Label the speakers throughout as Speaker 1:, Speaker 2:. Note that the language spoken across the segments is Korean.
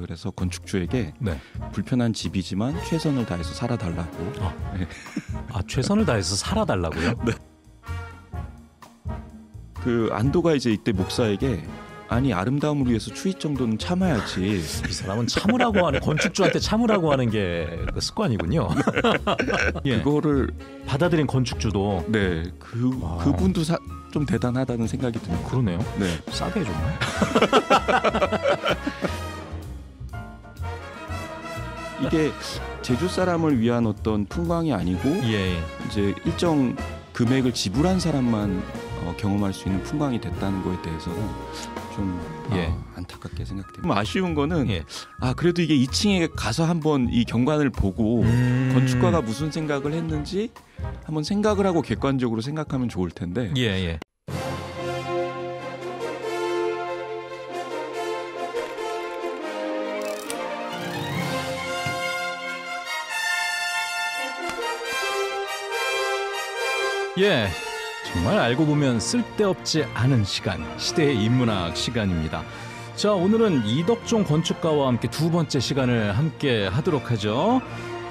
Speaker 1: 그래서 건축주에게 네. 불편한 집이지만 최선을 다해서 살아달라고. 아, 네. 아 최선을 다해서 살아달라고요? 네. 그 안도가 이제 이때 목사에게
Speaker 2: 아니 아름다움을 위해서 추위 정도는 참아야지. 이 사람은 참으라고 하는 건축주한테 참으라고 하는 게 그 습관이군요. 예. 그거를 받아들인 건축주도 네그 와. 그분도 사, 좀 대단하다는 생각이 드니다 그러네요. 네 싸게 해줬
Speaker 1: 좀. 이게 제주 사람을 위한 어떤 풍광이 아니고 예, 예. 이제 일정 금액을 지불한 사람만 어, 경험할 수 있는 풍광이 됐다는 거에 대해서는 좀 아, 예. 아, 안타깝게 생각됩니다. 아쉬운 거는 예. 아 그래도 이게 2층에 가서 한번 이 경관을 보고 음... 건축가가 무슨 생각을 했는지 한번 생각을 하고 객관적으로 생각하면 좋을 텐데
Speaker 2: 예, 예. 예, 정말 알고 보면 쓸데없지 않은 시간, 시대의 인문학 시간입니다. 자, 오늘은 이덕종 건축가와 함께 두 번째 시간을 함께 하도록 하죠.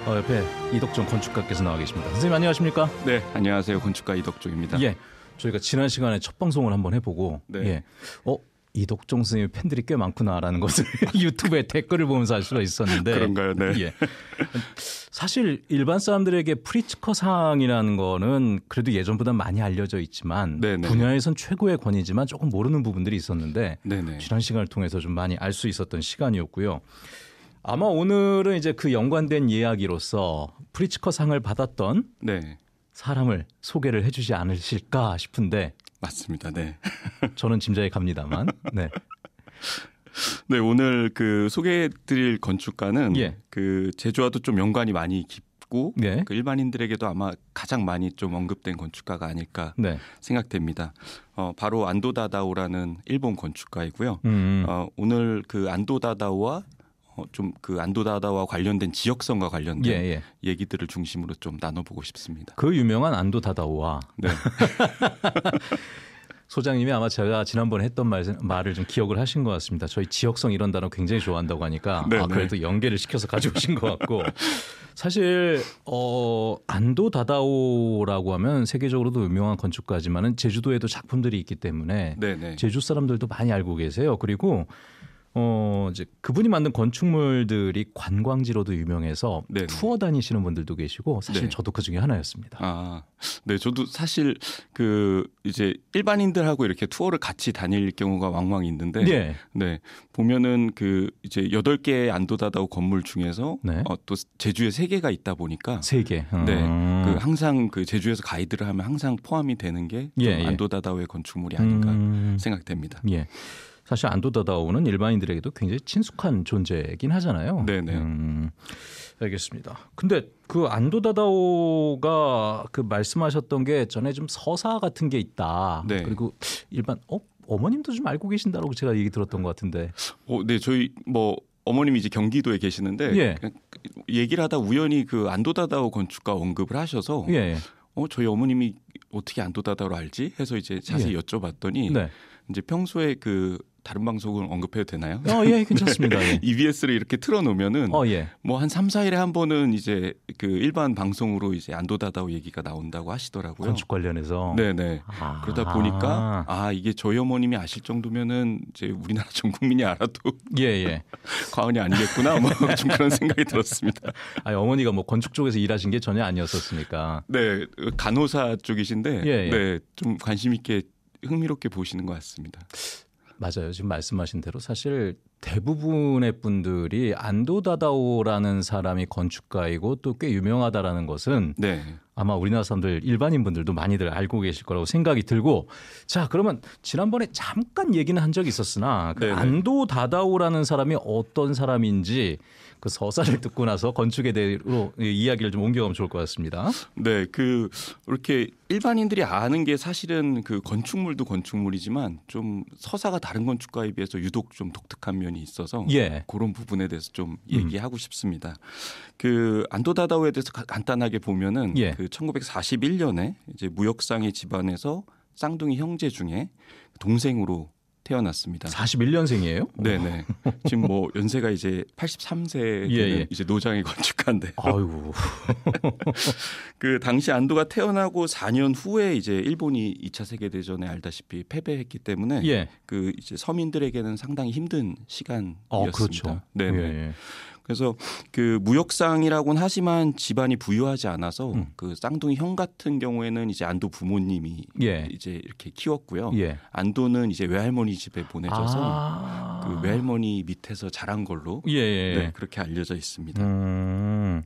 Speaker 2: 어, 옆에 이덕종 건축가께서 나와 계십니다. 선생님 안녕하십니까? 네, 안녕하세요. 건축가 이덕종입니다. 예, 저희가 지난 시간에 첫 방송을 한번 해보고, 네. 예, 어, 이독종 선생님 팬들이 꽤 많구나라는 것을 유튜브에 댓글을 보면서 알 수가 있었는데 그런가요? 네. 예. 사실 일반 사람들에게 프리츠커 상이라는 거는 그래도 예전보다 많이 알려져 있지만 네네. 네. 분야에선 최고의 권위지만 조금 모르는 부분들이 있었는데 네네. 네. 지난 시간을 통해서 좀 많이 알 수 있었던 시간이었고요. 아마 오늘은 이제 그 연관된 이야기로서 프리츠커 상을 받았던 네. 사람을 소개를 해주지 않으실까 싶은데 맞습니다. 네. 저는 짐작이 갑니다만. 네.
Speaker 1: 네, 오늘 그 소개해 드릴 건축가는 예. 그 제주와도 좀 연관이 많이
Speaker 2: 깊고 예. 그
Speaker 1: 일반인들에게도 아마 가장 많이 좀 언급된 건축가가 아닐까 네. 생각됩니다. 어, 바로 안도다다오라는 일본 건축가이고요. 음. 어, 오늘 그 안도다다오와 어, 좀그 안도다다와 관련된 지역성과 관련된 예, 예. 얘기들을 중심으로 좀 나눠보고 싶습니다.
Speaker 2: 그 유명한 안도다다오와 네. 소장님이 아마 제가 지난번에 했던 말, 말을 좀 기억을 하신 것 같습니다. 저희 지역성 이런 단어 굉장히 좋아한다고 하니까 네 아, 네. 그래도 연계를 시켜서 가져오신 것 같고 사실 어, 안도 다다오라고 하면 세계적으로도 유명한 건축가지만은 제주도에도 작품들이 있기 때문에 네네. 네. 제주 사람들도 많이 알고 계세요. 그리고 어 이제 그분이 만든 건축물들이 관광지로도 유명해서 네네. 투어 다니시는 분들도 계시고 사실 네. 저도 그 중에 하나였습니다.
Speaker 1: 아, 네, 저도 사실 그 이제 일반인들하고 이렇게 투어를 같이 다닐 경우가 왕왕 있는데, 네, 네 보면은 그 이제 여덟 개 안도다다오 건물 중에서 네. 어, 또 제주에 세 개가 있다 보니까 세 개, 음. 네, 그 항상 그 제주에서 가이드를 하면 항상 포함이 되는 게 예, 안도다다오의 예. 건축물이 아닌가 음. 생각됩니다. 예.
Speaker 2: 사실 안도다다오는 일반인들에게도 굉장히 친숙한 존재이긴 하잖아요. 네네. 음, 알겠습니다. 근데 그 안도다다오가 그 말씀하셨던 게 전에 좀 서사 같은 게 있다. 네. 그리고 일반 어 어머님도 좀 알고 계신다라고 제가 얘기 들었던 것 같은데.
Speaker 1: 어, 네, 저희 뭐 어머님이 이제 경기도에 계시는데 예. 얘기를 하다 우연히 그 안도다다오 건축가 언급을 하셔서 예, 예. 어 저희 어머님이 어떻게 안도다다오를 알지? 해서 이제 자세히 예. 여쭤봤더니 네. 이제 평소에 그 다른 방송을 언급해도 되나요? 어, 예, 괜찮습니다. 네. 예. EBS를 이렇게 틀어놓으면은 어, 예. 뭐한 3, 4일에 한 번은 이제 그 일반 방송으로 이제 안도다다오 얘기가 나온다고 하시더라고요. 건축 관련해서. 네네. 아~ 그러다 보니까 아 이게 저희 어머님이 아실 정도면은
Speaker 2: 이제 우리나라 전 국민이 알아도 예예 예. 과언이 아니겠구나 뭐좀 그런 생각이 들었습니다. 아 어머니가 뭐 건축 쪽에서 일하신 게 전혀 아니었었으니까 네, 간호사 쪽이신데 예, 예. 네, 좀 관심 있게 흥미롭게 보시는 것 같습니다. 맞아요. 지금 말씀하신 대로 사실 대부분의 분들이 안도 다다오라는 사람이 건축가이고 또 꽤 유명하다라는 것은 네. 아마 우리나라 사람들 일반인 분들도 많이들 알고 계실 거라고 생각이 들고 자 그러면 지난번에 잠깐 얘기는 한 적이 있었으나 그 안도 다다오라는 사람이 어떤 사람인지 그 서사를 듣고 나서 건축에 대로 이야기를 좀 옮겨가면 좋을 것 같습니다. 네, 그 이렇게
Speaker 1: 일반인들이 아는 게 사실은 그 건축물도 건축물이지만 좀 서사가 다른 건축가에 비해서 유독 좀 독특한 면이 있어서 예. 그런 부분에 대해서 좀 음. 얘기하고 음. 싶습니다. 그 안도다다오에 대해서 간단하게 보면은 예. 그 1941년에 이제 무역상의 집안에서 쌍둥이 형제 중에 동생으로 태어났습니다.
Speaker 2: 41년생이에요?
Speaker 1: 네네. 지금 뭐 연세가 이제 83세 예, 예. 이제 노장의 건축가인데. 아이고. 그 당시 안도가 태어나고 4년 후에 이제 일본이 2차 세계 대전에 알다시피 패배했기 때문에 예. 그 이제 서민들에게는 상당히 힘든 아, 시간이었습니다. 아, 그렇죠. 네네. 예, 예. 그래서 그 무역상이라고는 하지만 집안이 부유하지 않아서 음. 그 쌍둥이 형 같은 경우에는 이제 안도 부모님이 예. 이제 이렇게 키웠고요. 예. 안도는 이제 외할머니 집에 보내져서 아. 그 외할머니 밑에서 자란 걸로 예, 예, 예. 네, 그렇게 알려져 있습니다. 음.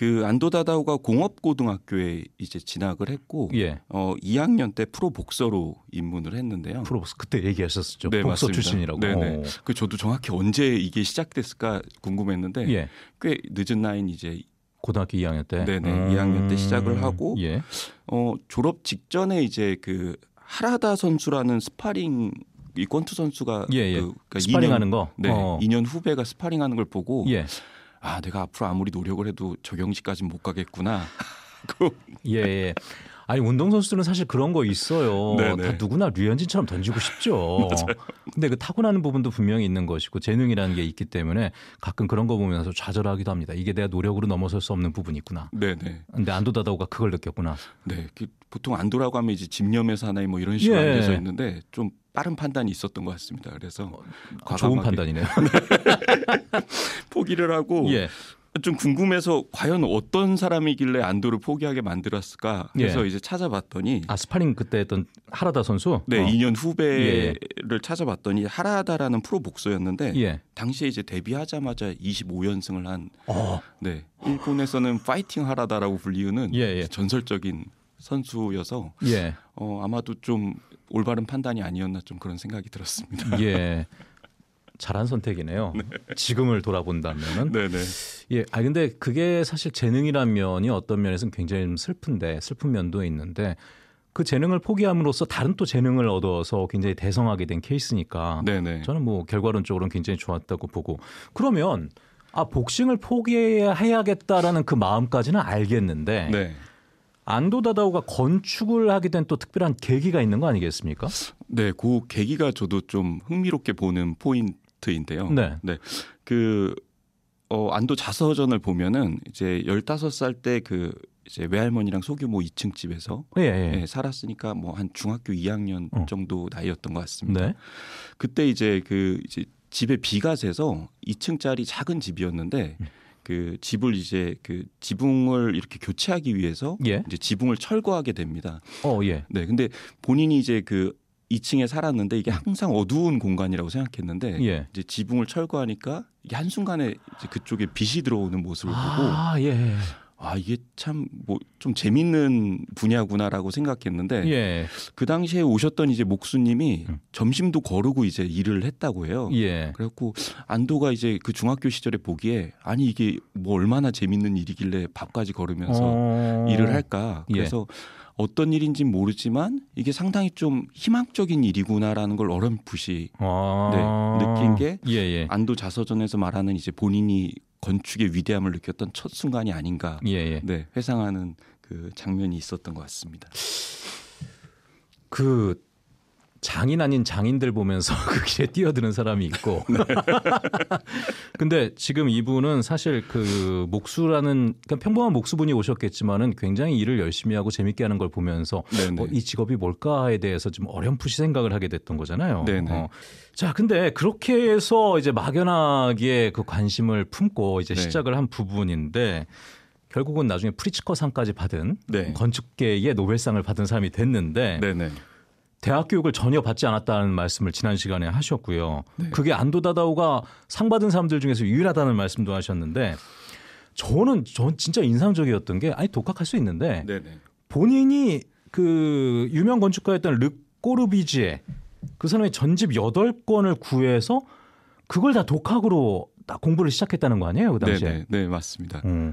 Speaker 1: 그 안도다다오가 공업고등학교에 이제 진학을 했고 예. 어 2학년 때 프로 복서로 입문을 했는데요. 프로 복서 그때 얘기하셨었죠. 네, 복서 맞습니다. 출신이라고. 네, 네. 어. 그 저도 정확히 언제 이게 시작됐을까 궁금했는데 예. 꽤 늦은 나이인 이제 고등학교 2학년 때. 네, 네. 음... 2학년 때 시작을 하고 예. 어 졸업 직전에 이제 그 하라다 선수라는 스파링 이 권투 선수가 예, 예. 그, 그러니까 스파링하는 2년, 거. 네, 어. 2년 후배가 스파링하는 걸 보고 예. 아 내가 앞으로
Speaker 2: 아무리 노력을 해도 저 경지까지 못 가겠구나. 그 예, 예. 아니 운동 선수들은 사실 그런 거 있어요. 네네. 다 네. 누구나 류현진처럼 던지고 싶죠. 근데 그 타고나는 부분도 분명히 있는 것이고 재능이라는 게 있기 때문에 가끔 그런 거 보면서 좌절하기도 합니다. 이게 내가 노력으로 넘어설 수 없는 부분이 있구나.
Speaker 1: 네네. 네. 근데
Speaker 2: 안도다다오가 그걸 느꼈구나. 네. 그
Speaker 1: 보통 안도라고 하면 이제 집념에서하나의뭐 이런 식으로 예. 알려져 있는데 좀 빠른 판단이 있었던 것 같습니다. 그래서
Speaker 2: 어, 좋은 판단이네요. 네.
Speaker 1: 포기를 하고 예. 좀 궁금해서 과연 어떤 사람이길래 안도를 포기하게 만들었을까 그래서 예. 이제 찾아봤더니 아 스파링 그때 했던 하라다 선수 네 어. 2년 후배를 예, 예. 찾아봤더니 하라다라는 프로 복서였는데 예. 당시에 이제 데뷔하자마자 25연승을 한 어. 네. 일본에서는 파이팅 하라다라고 불리우는 예, 예. 전설적인 선수여서 어 아마도 좀 올바른 판단이 아니었나 좀 그런 생각이 들었습니다. 예.
Speaker 2: 잘한 선택이네요. 네. 지금을 돌아본다면은. 네네. 네. 예, 아 근데 그게 사실 재능이란 면이 어떤 면에서는 굉장히 슬픈데 슬픈 면도 있는데 그 재능을 포기함으로써 다른 또 재능을 얻어서 굉장히 대성하게 된 케이스니까. 네네. 네. 저는 뭐 결과론적으로는 굉장히 좋았다고 보고 그러면 아 복싱을 포기해야겠다라는 그 마음까지는 알겠는데. 네. 안도다다오가 건축을 하게 된 또 특별한 계기가 있는 거 아니겠습니까? 네, 그 계기가 저도 좀 흥미롭게
Speaker 1: 보는 포인트인데요. 네. 네. 그 어, 안도 자서전을 보면은 이제 15살 때 그 이제 외할머니랑 소규모 2층 집에서 예, 예. 예 살았으니까 뭐 한 중학교 2학년 어. 정도 나이였던 것 같습니다. 네. 그때 이제 그 이제 집에 비가 새서 2층짜리 작은 집이었는데 음. 그 집을 이제 그 지붕을 이렇게 교체하기 위해서 예. 이제 지붕을 철거하게 됩니다. 어, 예. 네. 근데 본인이 이제 그 2층에 살았는데 이게 항상 어두운 공간이라고 생각했는데 예. 이제 지붕을 철거하니까 이게 한순간에 이제 그쪽에 빛이 들어오는 모습을 아, 보고 아, 예. 아 이게 참 뭐 좀 재밌는 분야구나라고 생각했는데 예. 그 당시에 오셨던 이제 목수님이 음. 점심도 거르고 이제 일을 했다고 해요. 예. 그래갖고 안도가 이제 그 중학교 시절에 보기에 아니 이게 뭐 얼마나 재밌는 일이길래 밥까지 거르면서 어... 일을 할까. 예. 그래서 예. 어떤 일인지 모르지만 이게 상당히 좀 희망적인 일이구나라는 걸 어렴풋이 아. 네, 느낀 게 예, 예. 안도 자서전에서 말하는 이제 본인이 건축의 위대함을 느꼈던 첫 순간이 아닌가 예, 예. 네, 회상하는 그 장면이 있었던 것 같습니다.
Speaker 2: 그 장인 아닌 장인들 보면서 그 길에 뛰어드는 사람이 있고. 네. 근데 지금 이분은 사실 그 목수라는 그러 그러니까 평범한 목수분이 오셨겠지만은 굉장히 일을 열심히 하고 재밌게 하는 걸 보면서 네, 네. 어, 이 직업이 뭘까에 대해서 좀 어렴풋이 생각을 하게 됐던 거잖아요. 네네. 네. 어. 자, 근데 그렇게 해서 이제 막연하게 그 관심을 품고 이제 네. 시작을 한 부분인데 결국은 나중에 프리츠커 상까지 받은 네. 건축계의 노벨상을 받은 사람이 됐는데 네네. 대학 교육을 전혀 받지 않았다는 말씀을 지난 시간에 하셨고요. 네. 그게 안도다다오가 상 받은 사람들 중에서 유일하다는 말씀도 하셨는데 저는 전 진짜 인상적이었던 게 아니 독학할 수 있는데 네네. 본인이 그 유명 건축가였던 르꼬르비지에 그 사람의 전집 8권을 구해서 그걸 다 독학으로 딱 공부를 시작했다는 거 아니에요, 그 당시에?
Speaker 1: 네, 네, 맞습니다. 음.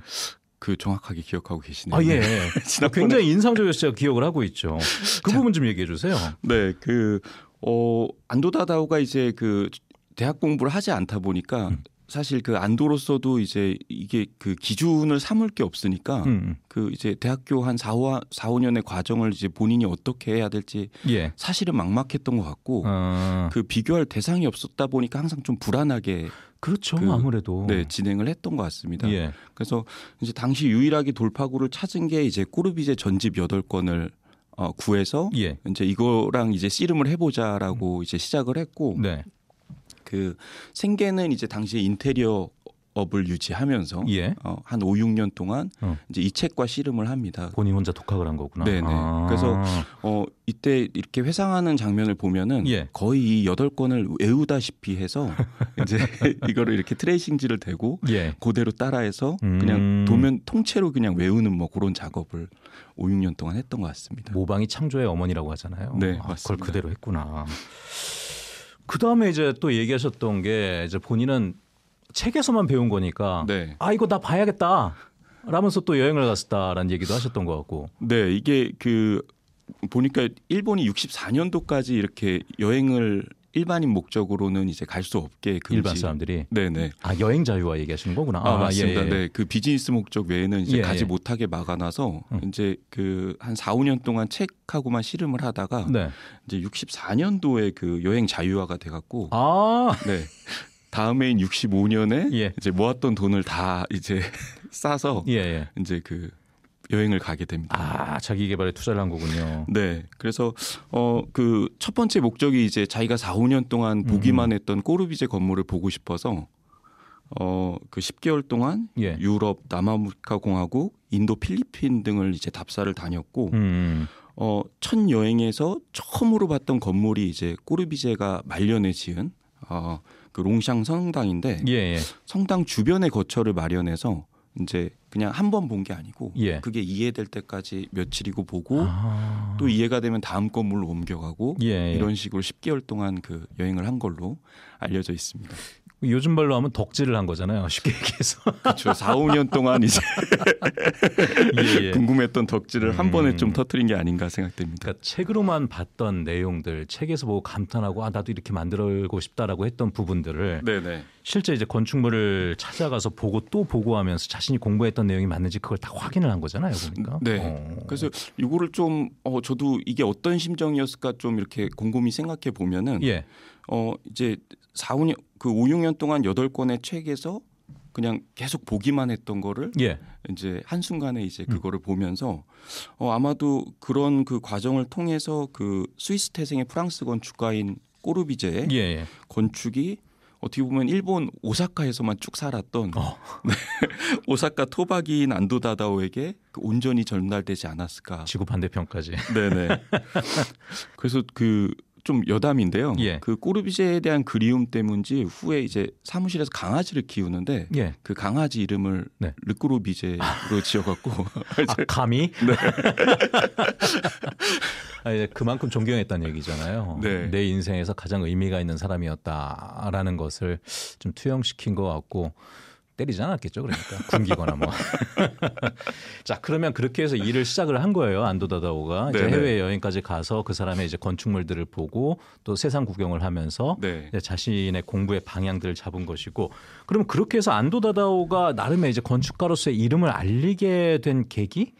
Speaker 1: 그 정확하게 기억하고 계시네요. 아 예. 네. 아, 굉장히
Speaker 2: 인상적이었어요. 기억을 하고
Speaker 1: 있죠. 그 자, 부분 좀 얘기해 주세요. 네, 그 어, 안도다다오가 이제 그 대학 공부를 하지 않다 보니까 음. 사실 그 안도로서도 이제 이게 그 기준을 삼을 게 없으니까 음. 음. 그 이제 대학교 한 4, 5, 4, 5년의 과정을 이제 본인이 어떻게 해야 될지 예. 사실은 막막했던 것 같고 아. 그 비교할 대상이 없었다 보니까 항상 좀 불안하게
Speaker 2: 그렇죠. 그, 아무래도 네
Speaker 1: 진행을 했던 것 같습니다. 예. 그래서 이제 당시 유일하게 돌파구를 찾은 게 이제 꼬르비제 전집 8건을 어, 구해서 예. 이제 이거랑 이제 씨름을 해보자라고 음. 이제 시작을 했고 네. 그 생계는 이제 당시에 인테리어 업을 유지하면서 예. 어, 한 5, 6년 동안 어. 이제 이 책과 씨름을 합니다. 본인 혼자 독학을 한 거구나. 네네. 아. 그래서 어, 이때 이렇게 회상하는 장면을 보면은 예. 거의 이 여덟 권을 외우다시피 해서 이제 이거를 이렇게 트레이싱지를 대고 예. 그대로 따라해서 그냥 음. 도면 통째로 그냥 외우는 뭐 그런 작업을 5, 6년 동안 했던 것 같습니다.
Speaker 2: 모방이 창조의 어머니라고 하잖아요. 네, 아, 그걸 그대로 했구나. 그 다음에 이제 또 얘기하셨던 게 이제 본인은 책에서만 배운 거니까 네. 아 이거 나 봐야겠다. 라면서 또 여행을 갔었다라는 얘기도 하셨던 것 같고.
Speaker 1: 네, 이게 그 보니까 일본이 64년도까지 이렇게 여행을 일반인 목적으로는 이제 갈 수 없게 금지. 일반 사람들이 네네 아 여행 자유화 얘기하시는 거구나 아, 아 예, 맞습니다 예, 예. 네, 네그 비즈니스 목적 외에는 이제 예, 가지 예. 못하게 막아놔서 음. 이제 그 한 4, 5년 동안 책하고만 씨름을 하다가 네. 이제 64년도에 그 여행 자유화가 돼갖고
Speaker 2: 아네
Speaker 1: 다음 해인 65년에 예. 이제 모았던 돈을 다 이제 싸서 예예. 예. 이제 그 여행을 가게 됩니다. 아, 자기 개발에 투자를 한 거군요. 네. 그래서 어 그 첫 번째 목적이 이제 자기가 4, 5년 동안 보기만 음. 했던 꼬르비제 건물을 보고 싶어서 어 그 10개월 동안 예. 유럽 남아메리카 공화국, 인도, 필리핀 등을 이제 답사를 다녔고 음. 음. 어첫 여행에서 처음으로 봤던 건물이 이제 꼬르비제가 말년에 지은 어그 롱샹 성당인데 예. 예. 성당 주변에 거처를 마련해서 이제 그냥 한 번 본 게 아니고 예. 그게 이해될 때까지 며칠이고 보고 아. 또 이해가 되면 다음 건물로 옮겨가고 예. 예. 이런 식으로 10개월 동안 그 여행을 한 걸로 알려져 있습니다. 요즘 말로 하면 덕질을 한 거잖아요. 쉽게 얘기해서. 그렇죠. 4, 5년 동안 이제
Speaker 2: 예, 예. 궁금했던 덕질을 음. 번에 좀 음. 터트린 게 아닌가 생각됩니다. 그러니까 책으로만 봤던 내용들, 책에서 보고 뭐 감탄하고 아 나도 이렇게 만들고 싶다라고 했던 부분들을 네네. 실제 이제 건축물을 찾아가서 보고 또 보고 하면서 자신이 공부했던 내용이 맞는지 그걸 다 확인을 한 거잖아요. 그러니까. 네. 어.
Speaker 1: 그래서 이거를 좀 어, 저도 이게 어떤 심정이었을까 좀 이렇게 곰곰이 생각해 보면은 예. 어 이제 4, 5년 그 5, 6년 동안 8권의 책에서 그냥 계속 보기만 했던 거를 예. 이제 한순간에 이제 음. 그거를 음. 보면서 어 아마도 그런 그 과정을 통해서 그 스위스 태생의 프랑스 건축가인 꼬르비제 예, 예. 건축이 어떻게 보면 일본 오사카에서만 쭉 살았던 어. 네. 오사카 토박이 인안도 다다오에게 그 온전히 전달되지 않았을까. 지구 반대편까지. 네네. 그래서 그좀 여담인데요. 예. 그 꼬르비제에 대한 그리움 때문인지 후에 이제 사무실에서 강아지를 키우는데 예. 그 강아지 이름을 네. 르꼬르비제로 지어갖고 아, 감히 네.
Speaker 2: 아, 이제 그만큼 존경했다는 얘기잖아요. 네. 내 인생에서 가장 의미가 있는 사람이었다라는 것을 좀 투영시킨 것 같고 때리지 않았겠죠. 그러니까 굶기거나 뭐. 자 그러면 그렇게 해서 일을 시작을 한 거예요. 안도다다오가 이제 해외 여행까지 가서 그 사람의 이제 건축물들을 보고 또 세상 구경을 하면서 네. 자신의 공부의 방향들을 잡은 것이고 그럼 그렇게 해서 안도다다오가 나름의 이제 건축가로서의 이름을 알리게 된 계기?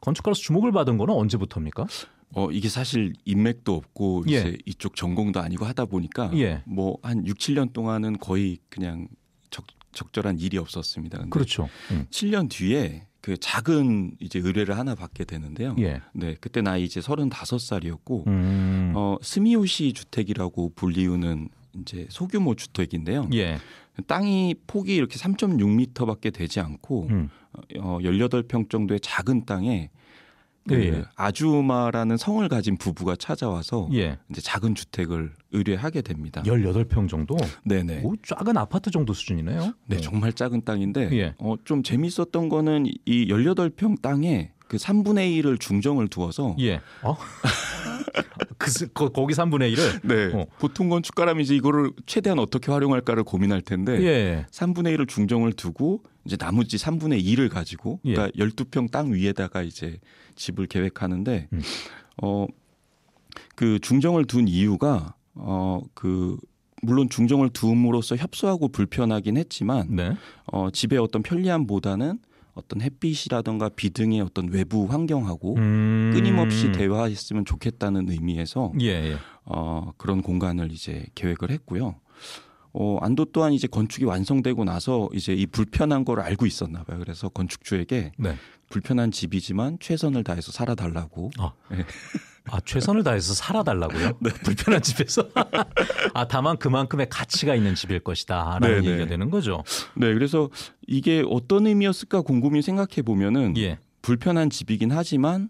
Speaker 2: 건축가로서 주목을 받은 거는 언제부터입니까?
Speaker 1: 어 이게 사실 인맥도 없고 예. 이제 이쪽 전공도 아니고 하다 보니까 예. 뭐한 6, 7년 동안은 거의 그냥 적절한 일이 없었습니다. 근데 그렇죠. 음. 7년 뒤에 그 작은 이제 의뢰를 하나 받게 되는데요. 예. 네, 그때 나이 이제 35살이었고 음. 어 스미오시 주택이라고 불리우는 이제 소규모 주택인데요. 예. 땅이 폭이 이렇게 3.6m밖에 되지 않고 음. 어 18평 정도의 작은 땅에 그 예, 예. 아주마라는 성을 가진 부부가 찾아와서 예. 이제 작은 주택을 의뢰하게 됩니다. 18평
Speaker 2: 정도? 네네. 오, 작은 아파트 정도 수준이네요. 네,
Speaker 1: 네. 정말 작은 땅인데 예. 어, 좀 재밌었던 거는 이 18평 땅에 그 3분의 1을 중정을 두어서
Speaker 2: 예. 어?
Speaker 1: 그, 거, 거기 3분의 1을? 네. 어. 보통 건축가라면 이제 이거를 최대한 어떻게 활용할까를 고민할 텐데 예. 3분의 1을 중정을 두고 이제 나머지 3분의 2를 가지고 그러니까 12평 땅 위에다가 이제 집을 계획하는데 음. 어그 중정을 둔 이유가 어 그 물론 중정을 둠으로써 협소하고 불편하긴 했지만 네. 어 집의 어떤 편리함보다는 어떤 햇빛이라든가 비등의 어떤 외부 환경하고
Speaker 2: 음... 끊임없이
Speaker 1: 대화했으면 좋겠다는 의미에서 예, 예. 어, 그런 공간을 이제 계획을 했고요. 어, 안도 또한 이제 건축이 완성되고 나서 이제 이 불편한 걸 알고 있었나 봐요. 그래서 건축주에게 네. 불편한 집이지만 최선을 다해서 살아달라고. 어. 네.
Speaker 2: 아, 최선을 다해서 살아달라고요? 네. 불편한 집에서? 아, 다만 그만큼의 가치가 있는 집일 것이다. 라는 네네. 네. 얘기가 되는 거죠.
Speaker 1: 네, 그래서 이게 어떤 의미였을까 곰곰이 생각해 보면은 예. 불편한 집이긴 하지만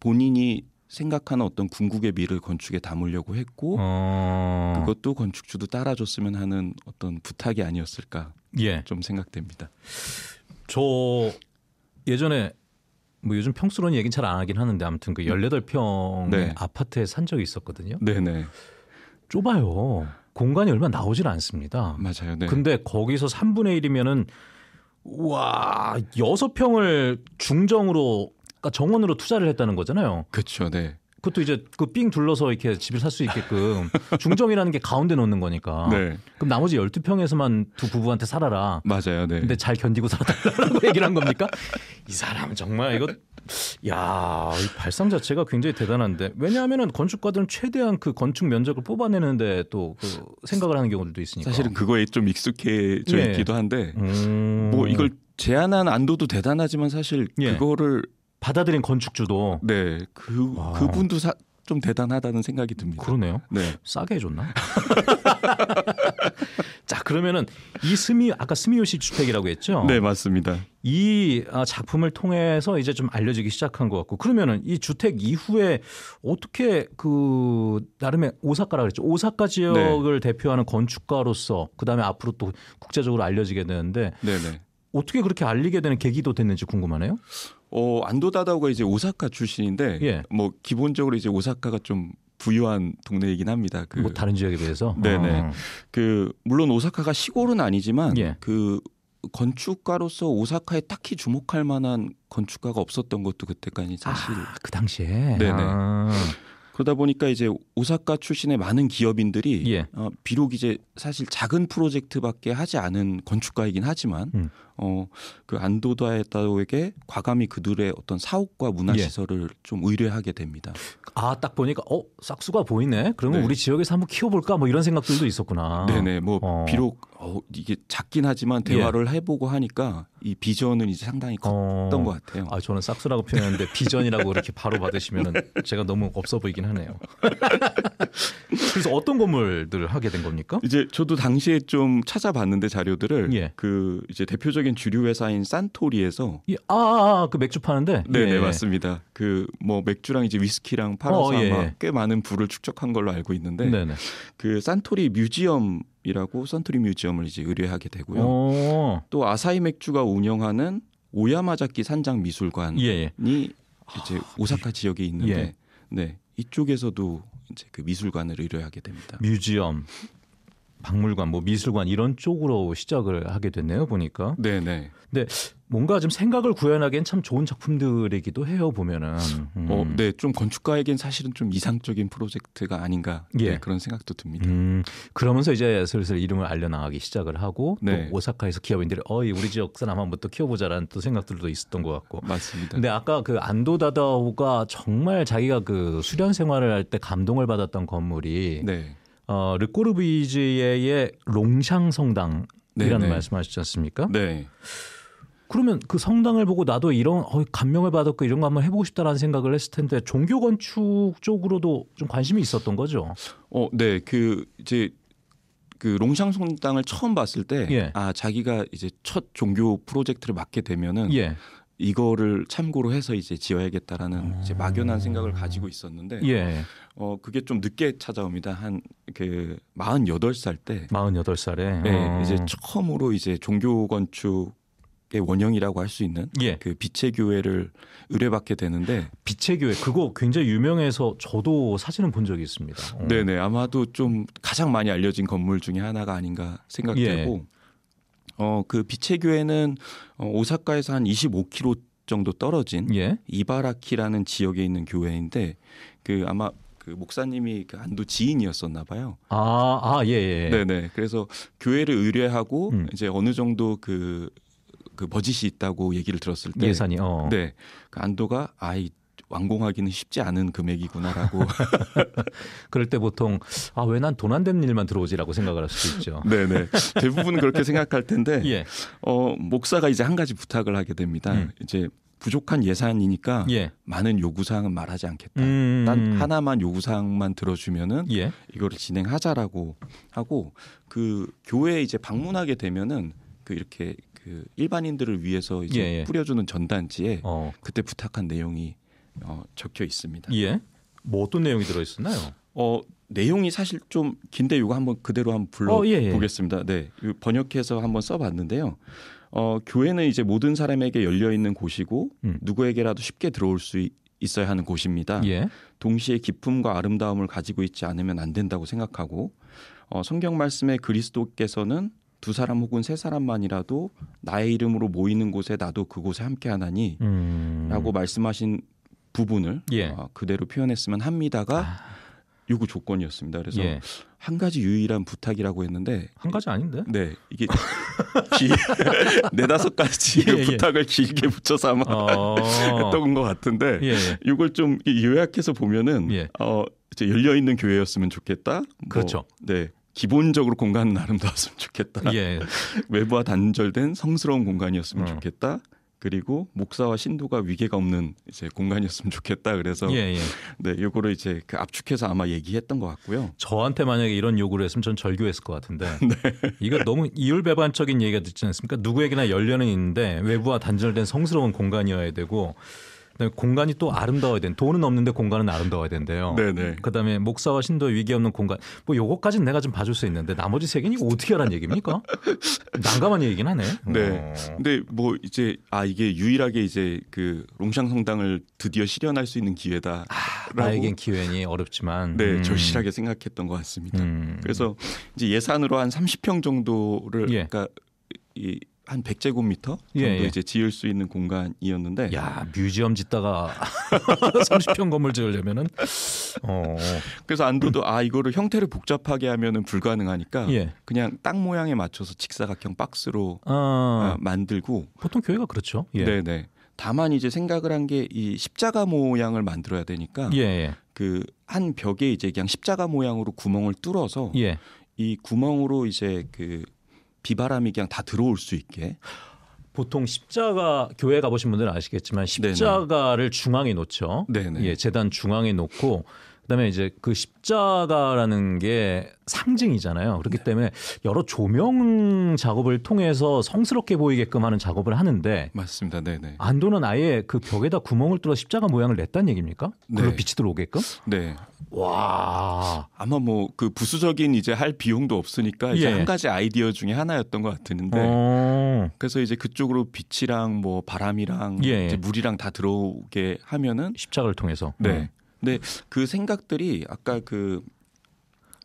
Speaker 1: 본인이 생각하는 어떤 궁극의 미를 건축에 담으려고 했고 어... 그것도 건축주도 따라줬으면
Speaker 2: 하는 어떤 부탁이 아니었을까 예. 좀 생각됩니다. 저 예전에 뭐 요즘 평수로는 얘기는 잘 안 하긴 하는데 아무튼 그 18평의 음. 네. 아파트에 산 적이 있었거든요. 네네. 좁아요. 공간이 얼마 나오질 않습니다. 맞아요. 네. 근데 거기서 3분의 1이면은 와, 6평을 중정으로 그러니까 정원으로 투자를 했다는 거잖아요. 그렇죠. 네. 그것도 이제 그 삥 둘러서 이렇게 집을 살 수 있게끔 중정이라는게 가운데 놓는 거니까. 네. 그럼 나머지 12평에서만 두 부부한테 살아라. 맞아요. 네. 근데 잘 견디고 살아달라고 얘기를 한 겁니까? 이 사람 정말 이거 야, 이 발상 자체가 굉장히 대단한데. 왜냐하면은 건축가들은 최대한 그 건축 면적을 뽑아내는데 또그 생각을 하는 경우들도 있으니까. 사실은
Speaker 1: 그거에 좀 익숙해져 네. 있기도 한데 음... 뭐 이걸
Speaker 2: 제한한 안도도
Speaker 1: 대단하지만 사실 예. 그거를 받아들인 건축주도 네, 그 와. 그분도 사, 좀 대단하다는 생각이 듭니다. 그러네요. 네.
Speaker 2: 싸게 해줬나? 자 그러면은 이 스미 아까 스미요시 주택이라고 했죠? 네 맞습니다. 이 아, 작품을 통해서 이제 좀 알려지기 시작한 것 같고 그러면은 이 주택 이후에 어떻게 그 나름의 오사카라 그랬죠? 오사카 네. 지역을 네. 대표하는 건축가로서 그 다음에 앞으로 또 국제적으로 알려지게 되는데 네네. 네. 어떻게 그렇게 알리게 되는 계기도 됐는지 궁금하네요. 어, 안도 다다오가 이제 오사카 출신인데 예. 뭐 기본적으로
Speaker 1: 이제 오사카가 좀 부유한 동네이긴 합니다. 그뭐 다른 지역에 비해서. 네네. 아. 그 물론 오사카가 시골은 아니지만 예. 그 건축가로서 오사카에 딱히 주목할 만한 건축가가 없었던 것도 그때까지 아, 사실. 아,
Speaker 2: 그 당시에. 네네.
Speaker 1: 아. 그러다 보니까 이제 오사카 출신의 많은 기업인들이 예. 어, 비록 이제 사실 작은 프로젝트밖에 하지 않은 건축가이긴 하지만 음. 어, 그 안도다에다오에게 과감히 그들의 어떤 사옥과 문화 예. 시설을 예. 좀 의뢰하게 됩니다.
Speaker 2: 아, 딱 보니까 어, 싹수가 보이네. 그러면 네. 우리
Speaker 1: 지역에서 한번 키워 볼까? 뭐 이런 생각들도 있었구나. 네, 네. 뭐 어. 비록 어, 이게 작긴 하지만 대화를 예. 해 보고 하니까 이 비전은 이제 상당히 어. 컸던 어. 것
Speaker 2: 같아요. 아, 저는 싹수라고 표현했는데 비전이라고 이렇게 바로 받으시면 제가 너무 없어 보이긴 하네요. 그래서 어떤 건물들을 하게 된 겁니까?
Speaker 1: 이제 저도 당시에 좀 찾아봤는데 자료들을 예. 그 이제 대표적인 대표적인 주류 회사인 산토리에서
Speaker 2: 아그 아, 그 맥주 파는데 네, 네 예.
Speaker 1: 맞습니다. 그 뭐 맥주랑 이제 위스키랑 팔아서 어, 예. 아꽤 많은 부를 축적한 걸로 알고 있는데 네네. 네. 그 산토리 뮤지엄 이라고 선토리 뮤지엄을 이제 의뢰하게 되고요. 오. 어. 또 아사히 맥주가 운영하는 오야마자키 산장 미술관이 예, 예. 이제 오사카 지역에 있는데 예. 네
Speaker 2: 이쪽에서도 이제 그 미술관을 의뢰하게 됩니다. 뮤지엄, 박물관, 뭐 미술관 이런 쪽으로 시작을 하게 됐네요 보니까. 네네. 근데 뭔가 좀 생각을 구현하기엔 참 좋은 작품들이기도 해요 보면은. 음. 어, 네, 좀 건축가에겐 사실은 좀 이상적인 프로젝트가 아닌가 네, 예. 네, 그런 생각도 듭니다. 음, 그러면서 이제 슬슬 이름을 알려나가기 시작을 하고 네. 또 오사카에서 기업인들이 어이 우리 지역 사람 한번 또 키워보자라는 또 생각들도 있었던 것 같고. 맞습니다. 근데 아까 그 안도 다다오가 정말 자기가 그 수련 생활을 할 때 감동을 받았던 건물이. 네. 어, 르꼬르비지에의 롱샹 성당이라는 네네. 말씀하셨지 않습니까? 네. 그러면 그 성당을 보고 나도 이런 어, 감명을 받았고 이런 거 한번 해보고 싶다라는 생각을 했을 텐데 종교 건축 쪽으로도 좀 관심이 있었던 거죠.
Speaker 1: 어, 네, 그 이제 그 롱샹 성당을 처음 봤을 때, 예. 아 자기가 이제 첫 종교 프로젝트를 맡게 되면은 예. 이거를 참고로 해서 이제 지어야겠다라는 어. 이제 막연한 생각을 가지고 있었는데, 예. 어 그게 좀 늦게 찾아옵니다. 한그 48살 때 48살에 네, 어. 이제 처음으로 이제 종교 건축의 원형이라고 할 수 있는 예. 그 빛의 교회를 의뢰받게 되는데
Speaker 2: 빛의 교회 그거 굉장히 유명해서 저도 사진은 본 적이 있습니다. 어. 네,
Speaker 1: 네. 아마도 좀 가장 많이 알려진 건물 중에 하나가 아닌가 생각되고 예. 어그 빛의 교회는 어, 오사카에서 한 25km 정도 떨어진 예. 이바라키라는 지역에 있는 교회인데 그 아마 그 목사님이 그 안도 지인이었었나 봐요.
Speaker 2: 아, 아 예, 예. 네네.
Speaker 1: 그래서 교회를 의뢰하고 음. 이제 어느 정도 그그 그 버짓이 있다고 얘기를 들었을 때 예산이 어. 네. 그 안도가 아이 완공하기는 쉽지 않은 금액이구나라고.
Speaker 2: 그럴 때 보통 아왜난 돈 안 되는 일만 들어오지라고 생각을 할 수도 있죠. 네네. 대부분 그렇게 생각할 텐데 예. 어, 목사가 이제 한 가지 부탁을 하게
Speaker 1: 됩니다. 음. 이제 부족한 예산이니까 예. 많은 요구 사항은 말하지 않겠다.
Speaker 2: 음. 음 난 음.
Speaker 1: 하나만 요구 사항만 들어주면은 예. 이거를 진행하자라고 하고 그 교회에 이제 방문하게 되면은 그 이렇게 그 일반인들을 위해서 이제 예예. 예. 뿌려주는 전단지에 어. 그때 부탁한 내용이 어, 적혀 있습니다. 예. 뭐 어떤 내용이 들어 있었나요? 어 내용이 사실 좀 긴데 이거 한번 그대로 한번 어, 예, 예. 불러 보겠습니다. 네 번역해서 한번 써봤는데요. 어, 교회는 이제 모든 사람에게 열려 있는 곳이고 음. 누구에게라도 쉽게 들어올 수 있, 어야 하는 곳입니다. 예. 동시에 기쁨과 아름다움을 가지고 있지 않으면 안 된다고 생각하고 어, 성경 말씀에 그리스도께서는 두 사람 혹은 세 사람만이라도 나의 이름으로 모이는 곳에 나도 그곳에 함께하나니라고 음. 말씀하신 부분을 예. 어, 그대로 표현했으면 합니다가 아. 요구 조건이었습니다. 그래서 예. 한 가지 유일한 부탁이라고 했는데 한 가지 아닌데? 네 이게 네 다섯 가지 예, 예. 부탁을 예. 길게 붙여서 아마 어... 했던 것 같은데 이걸 예, 예. 좀 요약해서 보면은 어, 이제 열려 있는 교회였으면 좋겠다. 뭐, 그렇죠. 네 기본적으로 공간은 아름다웠으면 좋겠다. 예. 외부와 단절된 성스러운 공간이었으면 어. 좋겠다. 그리고 목사와 신도가 위계가 없는 이제 공간이었으면 좋겠다. 그래서 예, 예. 네, 요거를
Speaker 2: 이제 그 압축해서 아마 얘기했던 것 같고요. 저한테 만약에 이런 요구를 했으면 전 절교했을 것 같은데. 네. 이거 너무 이율배반적인 얘기가 듣지 않습니까? 누구에게나 열려는 있는데 외부와 단절된 성스러운 공간이어야 되고 그다음에 공간이 또 아름다워야 된 돈은 없는데 공간은 아름다워야 된대요. 네네. 그다음에 목사와 신도의 위기 없는 공간 뭐 요거까지는 내가 좀 봐줄 수 있는데 나머지 세 개는 이 어떻게 하라는 얘기입니까? 난감한 얘기긴 하네. 네. 오. 어.
Speaker 1: 근데 뭐 이제 아 이게 유일하게 이제 그 롱샹 성당을 드디어 실현할 수 있는 기회다. 아, 나에겐 기회니 어렵지만 네 음. 절실하게 생각했던 것 같습니다. 음. 그래서 이제 예산으로 한 30평 정도를 예. 그니까이 한 100제곱미터 예, 정도 예, 예. 이제 지을 수 있는 공간이었는데 야, 뮤지엄 짓다가 30평 건물 지으려면은 어. 그래서 안도도 아 이거를 형태를 복잡하게 하면은 불가능하니까 예. 그냥 땅 모양에 맞춰서 직사각형 박스로 아, 아 만들고
Speaker 2: 보통 교회가 그렇죠. 네,
Speaker 1: 네. 다만 이제 생각을 한 게 이 십자가 모양을 만들어야 되니까 예, 그 한 벽에 이제 그냥 십자가 모양으로 구멍을 뚫어서 이 구멍으로 이제
Speaker 2: 그 비바람이 그냥 다 들어올 수 있게 보통 십자가 교회 가보신 분들은 아시겠지만 십자가를 네네. 중앙에 놓죠. 네네. 예, 재단 중앙에 놓고 그다음에 이제 그 십자가라는 게 상징이잖아요. 그렇기 네. 때문에 여러 조명 작업을 통해서 성스럽게 보이게끔 하는 작업을 하는데 맞습니다. 네네. 네. 안도는 아예 그 벽에다 구멍을 뚫어 십자가 모양을 냈다는 얘기입니까? 네. 그로 빛이 들어오게끔?
Speaker 1: 네. 와. 아마 뭐 그 부수적인 이제 할 비용도 없으니까 이제 예. 한 가지 아이디어 중에 하나였던 것 같은데 어. 그래서 이제 그쪽으로 빛이랑 뭐 바람이랑 예. 예. 물이랑 다 들어오게 하면은 십자가를 통해서. 네. 음. 근데 그 생각들이 아까 그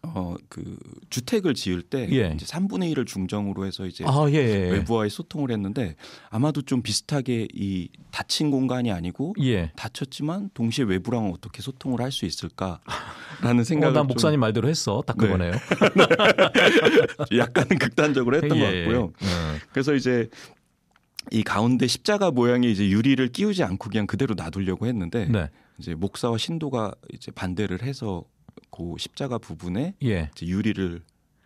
Speaker 1: 어, 그 주택을 지을 때 예. 이제 3분의 1을 중정으로 해서 이제 아, 예, 예, 예. 외부와의 소통을 했는데 아마도 좀 비슷하게 이 닫힌 공간이 아니고 예. 닫혔지만 동시에 외부랑 어떻게 소통을 할 수 있을까라는 어, 생각을 어, 난 목사님 좀...
Speaker 2: 말대로 했어. 딱 그거네요.
Speaker 1: 네. 약간은 극단적으로 했던 것 예, 같고요. 그래서 이제 이 가운데 십자가 모양의 이제 유리를 끼우지 않고 그냥 그대로 놔두려고 했는데 네. 이제 목사와 신도가 이제 반대를 해서 그 십자가 부분에 예. 이제 유리를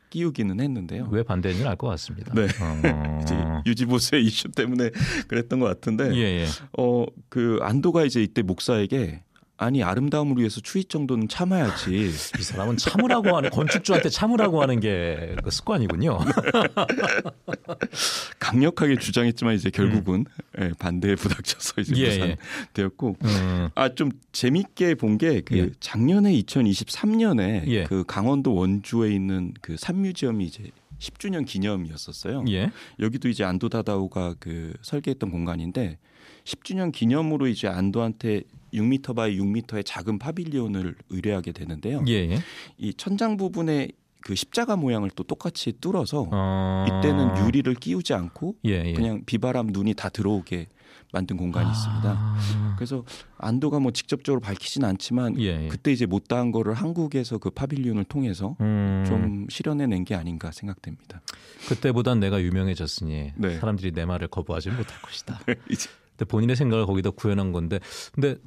Speaker 1: 끼우기는 했는데요. 왜반대는알것 같습니다. 네. 어... 이제 유지보수의 이슈 때문에 그랬던 것 같은데, 예, 예. 어, 그 안도가 이제 이때 목사에게 아니 아름다움을 위해서 추위
Speaker 2: 정도는 참아야지. 이 사람은 참으라고 하는 건축주한테 참으라고 하는 게 그 습관이군요.
Speaker 1: 강력하게 주장했지만 이제 결국은 음. 예, 반대에 부닥쳐서 이제 예, 부산되었고 예. 음. 아좀 재밌게 본 게그 예. 작년에 2023년에 예. 그 강원도 원주에 있는 그 산뮤지엄이 이제 10주년 기념이었었어요. 예. 여기도 이제 안도 다다오가 그 설계했던 공간인데 10주년 기념으로 이제 안도한테 6미터 바이 6미터의 작은 파빌리온을 의뢰하게 되는데요. 예, 예. 이 천장 부분에 그 십자가 모양을 또 똑같이 뚫어서 아... 이때는 유리를 끼우지 않고 예, 예. 그냥 비바람 눈이 다 들어오게 만든 공간이 아... 있습니다. 그래서 안도가 뭐 직접적으로 밝히진 않지만 예, 예. 그때 이제 못다한 거를 한국에서 그 파빌리온을 통해서
Speaker 2: 음... 좀
Speaker 1: 실현해낸 게 아닌가 생각됩니다.
Speaker 2: 그때보단 내가 유명해졌으니 네. 사람들이 내 말을 거부하지 못할 것이다. 이제... 근데 본인의 생각을 거기다 구현한 건데 근데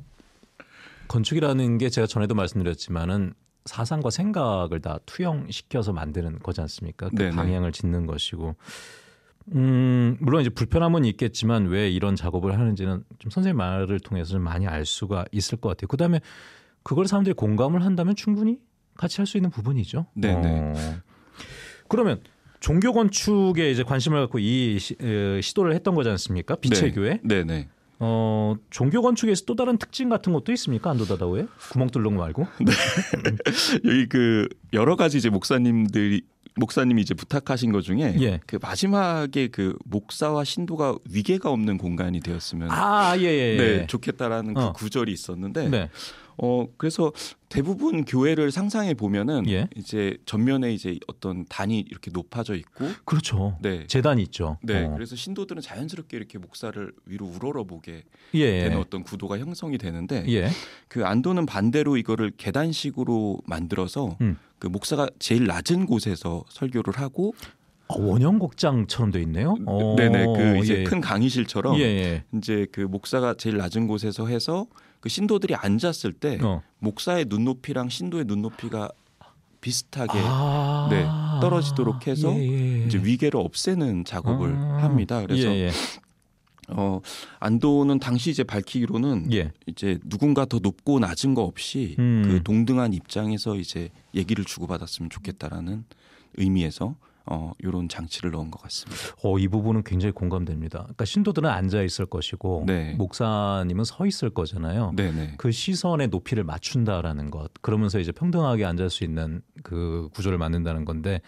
Speaker 2: 건축이라는 게 제가 전에도 말씀드렸지만은 사상과 생각을 다 투영시켜서 만드는 거지 않습니까? 그 네네. 방향을 짓는 것이고. 음, 물론 이제 불편함은 있겠지만 왜 이런 작업을 하는지는 좀 선생님 말을 통해서 좀 많이 알 수가 있을 것 같아요. 그다음에 그걸 사람들이 공감을 한다면 충분히 같이 할 수 있는 부분이죠. 네, 어. 그러면 종교 건축에 이제 관심을 갖고 이 시, 에, 시도를 했던 거지 않습니까? 빛의 네. 교회. 네, 네. 어, 종교 건축에서 또 다른 특징 같은 것도 있습니까? 안도다다오에 구멍 뚫는 거 말고? 네.
Speaker 1: 여기 그 여러 가지 이제 목사님들이 목사님이 이제 부탁하신 것 중에 예. 그 마지막에 그 목사와 신도가 위계가 없는 공간이 되었으면 아, 예, 예, 예. 네, 좋겠다라는 그 어. 그 구절이 있었는데 네. 어 그래서 대부분 교회를 상상해 보면은 예. 이제 전면에 이제 어떤 단이 이렇게 높아져 있고 그렇죠. 네. 재단이 있죠. 네. 어. 그래서 신도들은 자연스럽게 이렇게 목사를 위로 우러러 보게 예. 예. 되는 어떤 구도가 형성이 되는데 예. 그 안도는 반대로 이거를 계단식으로 만들어서 음. 그 목사가 제일 낮은 곳에서 설교를 하고
Speaker 2: 어, 원형 곡장처럼 돼 있네요. 네네 네, 네. 그 어, 이제 예, 예. 큰 강의실처럼 예, 예.
Speaker 1: 이제 그 목사가 제일 낮은 곳에서 해서 그 신도들이 앉았을 때 어. 목사의 눈높이랑 신도의 눈높이가 비슷하게 아~ 네, 떨어지도록 해서 예, 예, 예. 이제 위계를 없애는 작업을 아~ 합니다. 그래서 예, 예. 어, 안도는 당시 이제 밝히기로는 예. 이제 누군가 더 높고 낮은 거 없이 음. 그 동등한 입장에서 이제 얘기를 주고받았으면 좋겠다라는 의미에서 어,
Speaker 2: 이런 장치를 넣은 것 같습니다. 어, 이 부분은 굉장히 공감됩니다. 그러니까 신도들은 앉아 있을 것이고 네. 목사님은 서 있을 거잖아요. 네네. 네. 그 시선의 높이를 맞춘다라는 것. 그러면서 이제 평등하게 앉을 수 있는 그 구조를 만든다는 건데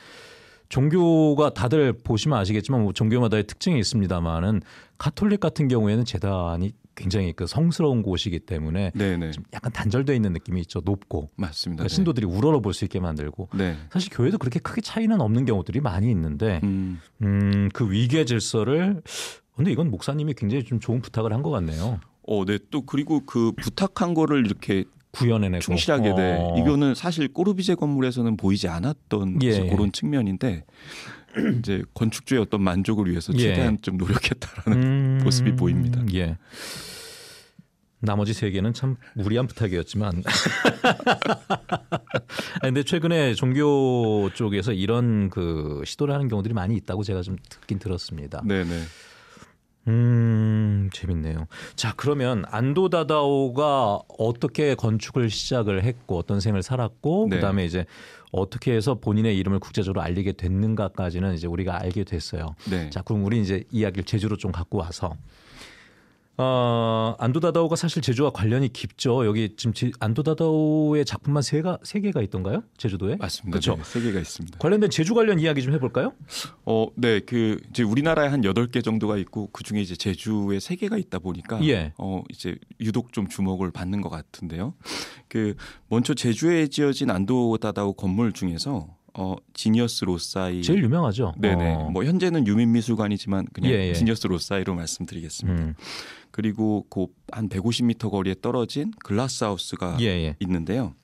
Speaker 2: 종교가 다들 보시면 아시겠지만 뭐 종교마다의 특징이 있습니다만은 가톨릭 같은 경우에는 재단이 굉장히 그 성스러운 곳이기 때문에 네네. 네. 좀 약간 단절되어 있는 느낌이 있죠. 높고 맞습니다. 그러니까 네. 신도들이 우러러 볼 수 있게 만들고 네. 사실 교회도 그렇게 크게 차이는 없는 경우들이 많이 있는데 음, 음그 위계 질서를 근데 이건 목사님이 굉장히 좀 좋은 부탁을 한 것 같네요.
Speaker 1: 어, 네. 또 그리고 그 부탁한 거를 이렇게 구현해내고 충실하게 돼. 네. 어. 이거는 사실 꼬르비제 건물에서는 보이지 않았던 예. 예. 그런 측면인데
Speaker 2: 이제 건축주의 어떤 만족을 위해서 예. 최대한 예.
Speaker 1: 좀 노력했다라는 음... 모습이 보입니다.
Speaker 2: 예. 나머지 세 개는 참 무리한 부탁이었지만. 근데 최근에 종교 쪽에서 이런 그 시도를 하는 경우들이 많이 있다고 제가 좀 듣긴 들었습니다. 네네. 음, 재밌네요. 자, 그러면 안도 다다오가 어떻게 건축을 시작을 했고 어떤 생을 살았고 네. 그다음에 이제 어떻게 해서 본인의 이름을 국제적으로 알리게 됐는가까지는 이제 우리가 알게 됐어요. 네. 자, 그럼 우리 이제 이야기를 제주로 좀 갖고 와서 어, 안도다다오가 사실 제주와 관련이 깊죠. 여기 지금 제, 안도다다오의 작품만 세가, 세 개가 있던가요? 제주도에? 맞습니다. 그렇 네,
Speaker 1: 세 개가 있습니다.
Speaker 2: 관련된 제주 관련 이야기 좀 해볼까요?
Speaker 1: 어, 네. 그 이제 우리나라에 한8개 정도가 있고 그 중에 이제 제주에 세 개가 있다 보니까 예. 어, 이제 유독 좀 주목을 받는 것 같은데요. 그 먼저 제주에 지어진 안도다다오 건물 중에서 어 지니어스 로사이 제일 유명하죠. 네네. 어. 뭐 현재는 유민미술관이지만 그냥 예, 예. 지니어스 로사이로 말씀드리겠습니다. 음. 그리고 그한 150m 거리에 떨어진 글라스하우스가 예, 예. 있는데요.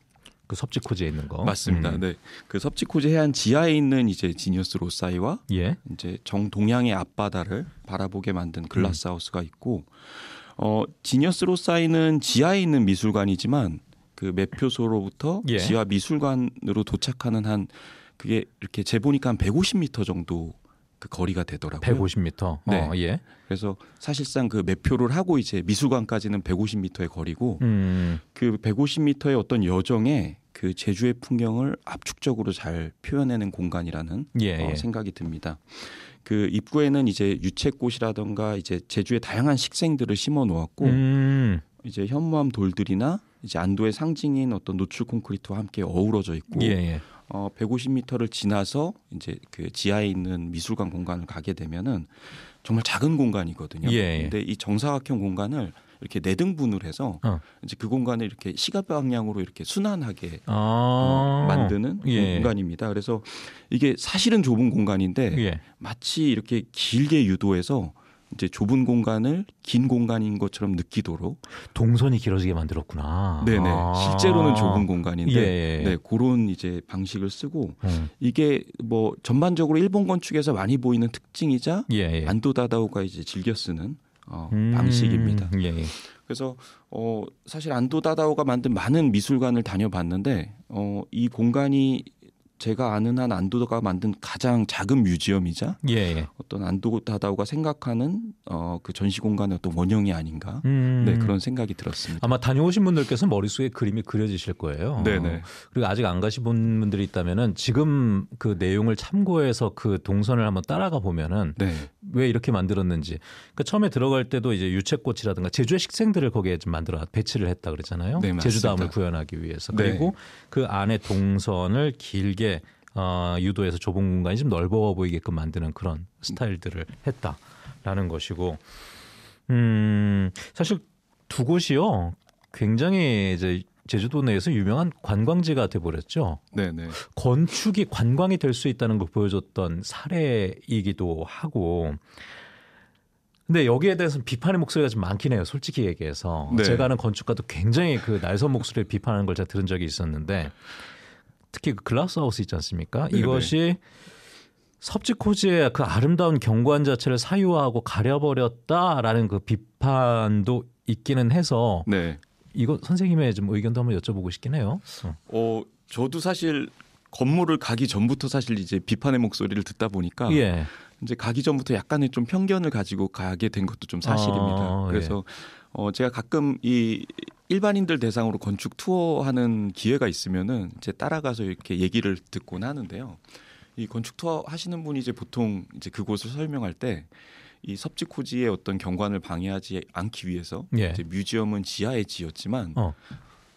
Speaker 1: 그 섭지코지에 있는 거 맞습니다. 음. 네, 그 섭지코지 해안 지하에 있는 이제 지니어스 로사이와 예. 이제 정동향의 앞바다를 바라보게 만든 글라스하우스가 있고, 어 지니어스 로사이는 지하에 있는 미술관이지만 그 매표소로부터 예. 지하 미술관으로 도착하는 한 그게 이렇게 재보니까 한 150m 정도 그 거리가 되더라고요. 150m. 어, 네. 예. 그래서 사실상 그 매표를 하고 이제 미술관까지는 150m의 거리고
Speaker 2: 음.
Speaker 1: 그 150m의 어떤 여정에 그 제주의 풍경을 압축적으로 잘표현해낸 공간이라는 예, 어, 예. 생각이 듭니다. 그 입구에는 이제 유채꽃이라던가 이제 제주의 다양한 식생들을 심어 놓았고 음. 이제 현무암 돌들이나 이제 안도의 상징인 어떤 노출 콘크리트와 함께 어우러져 있고 예, 예. 어 150m를 지나서 이제 그 지하에 있는 미술관 공간을 가게 되면은 정말 작은 공간이거든요. 예, 예. 근데 이 정사각형 공간을 이렇게 네등분을 해서 어. 이제 그 공간을 이렇게 시각 방향으로 이렇게 순환하게
Speaker 2: 어, 아~ 어, 만드는 예.
Speaker 1: 공간입니다. 그래서 이게 사실은 좁은 공간인데 예. 마치 이렇게 길게 유도해서 이제 좁은 공간을 긴 공간인 것처럼 느끼도록 동선이 길어지게 만들었구나. 네네. 아. 실제로는 좁은 공간인데 예, 예, 예. 네 그런 이제 방식을 쓰고 음. 이게 뭐 전반적으로 일본 건축에서 많이 보이는 특징이자 예, 예. 안도 다다오가 이제 즐겨 쓰는 어, 음. 방식입니다. 그래서 어 사실 안도 다다오가 만든 많은 미술관을 다녀봤는데 어이 공간이 제가 아는 한 안도가 만든 가장 작은 뮤지엄이자 예. 예. 어떤 안도다다오가 생각하는 어, 그 전시 공간의 어떤 원형이
Speaker 2: 아닌가 음. 네, 그런 생각이 들었습니다. 아마 다녀오신 분들께서 머릿속에 그림이 그려지실 거예요. 네네. 그리고 아직 안 가시본 분들이 있다면은 지금 그 내용을 참고해서 그 동선을 한번 따라가 보면은 네. 왜 이렇게 만들었는지 그러니까 처음에 들어갈 때도 이제 유채꽃이라든가 제주의 식생들을 거기에 좀 만들어 배치를 했다 그랬잖아요. 네, 제주다음을 구현하기 위해서 네. 그리고 그 안에 동선을 길게 넓게 어, 유도해서 좁은 공간이 좀 넓어 보이게끔 만드는 그런 스타일들을 했다라는 것이고 음 사실 두 곳이요 굉장히 이제 제주도 내에서 유명한 관광지가 돼버렸죠. 네네. 네. 건축이 관광이 될 수 있다는 걸 보여줬던 사례이기도 하고. 근데 여기에 대해서는 비판의 목소리가 좀 많긴 해요. 솔직히 얘기해서 네. 제가 아는 건축가도 굉장히 그 날선 목소리를 비판하는 걸 제가 들은 적이 있었는데 특히 그 글라스하우스 있지 않습니까? 네네. 이것이 섭지코지의 그 아름다운 경관 자체를 사유화하고 가려버렸다라는 그 비판도 있기는 해서 네. 이거 선생님의 좀 의견도 한번 여쭤보고 싶긴 해요. 어,
Speaker 1: 어 저도 사실 건물을 가기 전부터 사실 이제 비판의 목소리를 듣다 보니까 예. 이제 가기 전부터 약간의 좀 편견을 가지고 가게 된 것도 좀 사실입니다. 아, 예. 그래서 예. 어, 제가 가끔 이 일반인들 대상으로 건축 투어 하는 기회가 있으면은 이제 따라가서 이렇게 얘기를 듣곤 하는데요. 이 건축 투어 하시는 분이 이제 보통 이제 그곳을 설명할 때이 섭지 코지의 어떤 경관을 방해하지 않기 위해서 예. 이제 뮤지엄은 지하에 지었지만 어.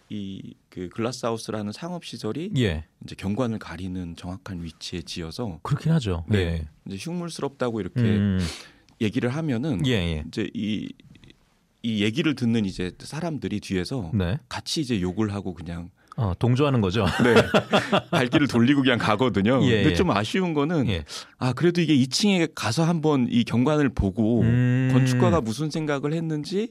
Speaker 1: 이 그 글라스하우스라는 상업 시설이 예. 이제 경관을 가리는 정확한 위치에 지어서
Speaker 2: 그렇긴 하죠. 네, 예.
Speaker 1: 이제 흉물스럽다고 이렇게 음. 음, 음. 얘기를 하면은 예예. 예. 이제 이이 얘기를 듣는 이제 사람들이 뒤에서 네. 같이 이제 욕을 하고 그냥
Speaker 2: 어, 동조하는
Speaker 1: 거죠. 네. 발길을 돌리고 그냥 가거든요. 예, 근데 예. 좀 아쉬운 거는 예. 아 그래도 이게 2층에 가서 한번 이 경관을 보고 음... 건축가가 무슨 생각을 했는지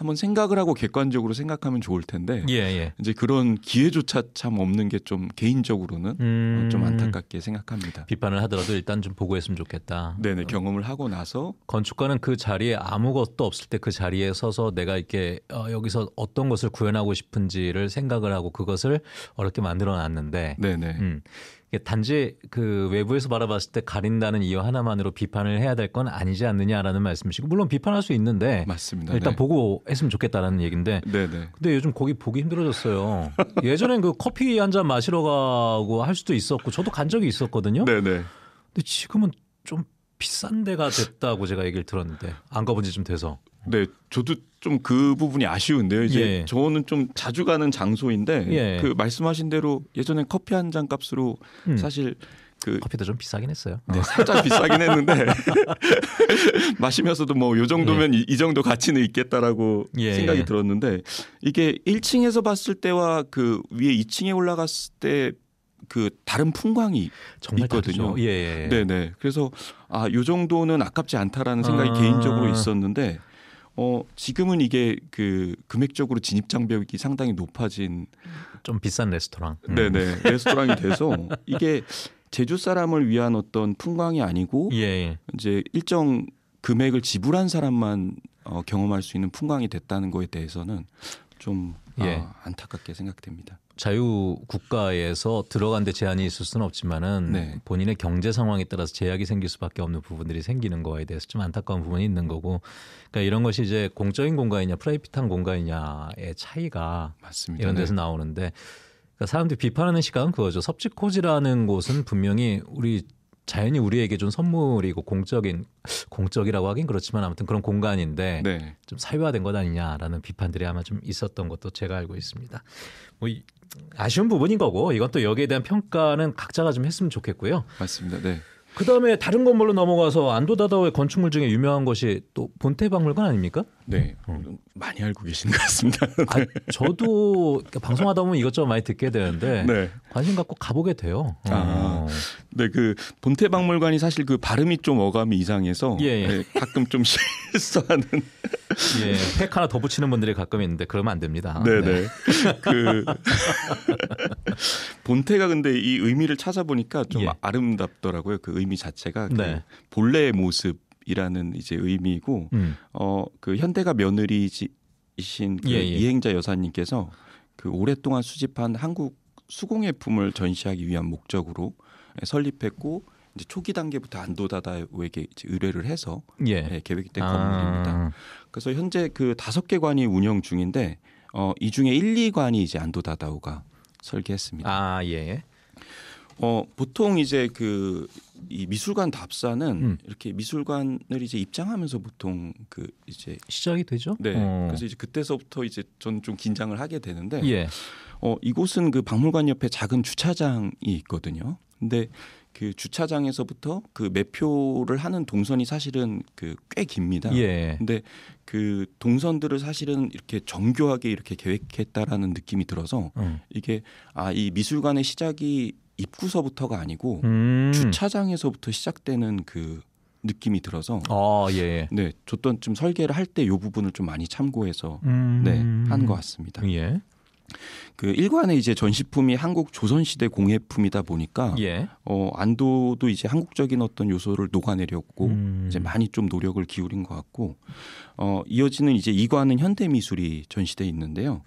Speaker 1: 한번 생각을 하고 객관적으로 생각하면 좋을 텐데 예, 예. 이제 그런 기회조차
Speaker 2: 참 없는 게 좀 개인적으로는 음... 좀 안타깝게 생각합니다. 비판을 하더라도 일단 좀 보고 했으면 좋겠다. 네네 경험을 하고 나서 건축가는 그 자리에 아무것도 없을 때 그 자리에 서서 내가 이렇게 어, 여기서 어떤 것을 구현하고 싶은지를 생각을 하고 그것을 어렵게 만들어 놨는데 네네. 음. 그러니까 단지 그 외부에서 바라봤을 때 가린다는 이유 하나만으로 비판을 해야 될 건 아니지 않느냐라는 말씀이시고 물론 비판할 수 있는데 맞습니다. 일단 네. 보고 했으면 좋겠다라는 얘기인데 네네. 근데 요즘 거기 보기 힘들어졌어요. 예전엔 그 커피 한 잔 마시러 가고 할 수도 있었고 저도 간 적이 있었거든요. 네네. 근데 지금은 좀 비싼 데가 됐다고 제가 얘기를 들었는데 안 가본 지 좀 돼서 네, 저도
Speaker 1: 좀 그 부분이 아쉬운데요. 이제 예. 저는 좀 자주 가는 장소인데 예. 그 말씀하신 대로 예전에 커피 한 잔 값으로 음. 사실 그 커피도 좀 비싸긴 했어요. 네, 살짝 비싸긴 했는데 마시면서도 뭐 요 정도면 예. 이, 이, 정도 가치는 있겠다라고 예, 생각이 예. 들었는데 이게 1층에서 봤을 때와 그 위에 2층에 올라갔을 때 그 다른 풍광이 있거든요. 네네. 예, 예, 네. 그래서 아요 정도는 아깝지 않다라는 생각이 아~ 개인적으로 있었는데 어 지금은 이게 그 금액적으로 진입 장벽이 상당히 높아진 좀 비싼 레스토랑. 음. 네네 레스토랑이 돼서 이게 제주 사람을 위한 어떤 풍광이 아니고 예, 예. 이제 일정 금액을 지불한 사람만 어, 경험할 수 있는
Speaker 2: 풍광이 됐다는 거에 대해서는 좀 아, 예. 아,
Speaker 1: 안타깝게 생각됩니다.
Speaker 2: 자유 국가에서 들어간데 제한이 있을 수는 없지만은 네. 본인의 경제 상황에 따라서 제약이 생길 수밖에 없는 부분들이 생기는 거에 대해서 좀 안타까운 부분이 있는 거고 그러니까 이런 것이 이제 공적인 공간이냐 프라이빗한 공간이냐의 차이가 맞습니다. 이런 네. 데서 네. 나오는데 그러니까 사람들이 비판하는 시간은 그거죠. 섭지코지라는 곳은 분명히 우리 자연히 우리에게 좀 선물이고 공적인 공적이라고 하긴 그렇지만 아무튼 그런 공간인데 네. 좀 사회화된 것 아니냐라는 비판들이 아마 좀 있었던 것도 제가 알고 있습니다. 뭐 이, 아쉬운 부분인 거고 이건 또 여기에 대한 평가는 각자가 좀 했으면 좋겠고요. 맞습니다. 네. 그 다음에 다른 건물로 넘어가서 안도다다오의 건축물 중에 유명한 것이 또 본태 박물관 아닙니까?
Speaker 1: 네, 음. 많이 알고 계신 것 같습니다. 아,
Speaker 2: 저도 방송하다 보면 이것저것 많이 듣게 되는데 네. 관심 갖고 가보게 돼요. 아, 어. 네, 그 본태박물관이 사실 그 발음이 좀 어감이 이상해서 예, 예. 네, 가끔 좀 실수하는. 예, 팩 하나 더 붙이는 분들이 가끔 있는데 그러면 안 됩니다. 네네. 네, 네. 네. 그
Speaker 1: 본태가 근데 이 의미를 찾아보니까 좀 예. 아름답더라고요. 그 의미 자체가 그 본래의 모습. 이라는 이제 의미이고 음. 어그 현대가 며느리이신 그 예, 예. 이행자 여사님께서 그 오랫동안 수집한 한국 수공예품을 전시하기 위한 목적으로 설립했고 이제 초기 단계부터 안도다다에게 의뢰를 해서 예. 네, 계획된 이 아. 건물입니다. 그래서 현재 그 다섯 개 관이 운영 중인데 어, 이 중에 일, 이관이 이제 안도다다우가 설계했습니다. 아 예. 어 보통 이제 그 이 미술관 답사는 음. 이렇게 미술관을 이제 입장하면서 보통 그 이제 시작이 되죠. 네. 어. 그래서 이제 그때서부터 이제 저는 좀 긴장을 하게 되는데 예. 어 이곳은 그 박물관 옆에 작은 주차장이 있거든요. 근데 그 주차장에서부터 그 매표를 하는 동선이 사실은 그 꽤 깁니다. 예. 근데 그 동선들을 사실은 이렇게 정교하게 이렇게 계획했다라는 느낌이 들어서 음. 이게 아 이 미술관의 시작이 입구서부터가 아니고 음. 주차장에서부터 시작되는 그 느낌이 들어서 아, 예. 예. 네 줬던 좀 설계를 할 때 요 부분을 좀 많이 참고해서 음. 네한 것 같습니다. 예. 그 일관에 이제 전시품이 한국 조선시대 공예품이다 보니까 예. 어, 안도도 이제 한국적인 어떤 요소를 녹아내렸고 음. 이제 많이 좀 노력을 기울인 것 같고 어, 이어지는 이제 이관은 현대미술이 전시돼 있는데요.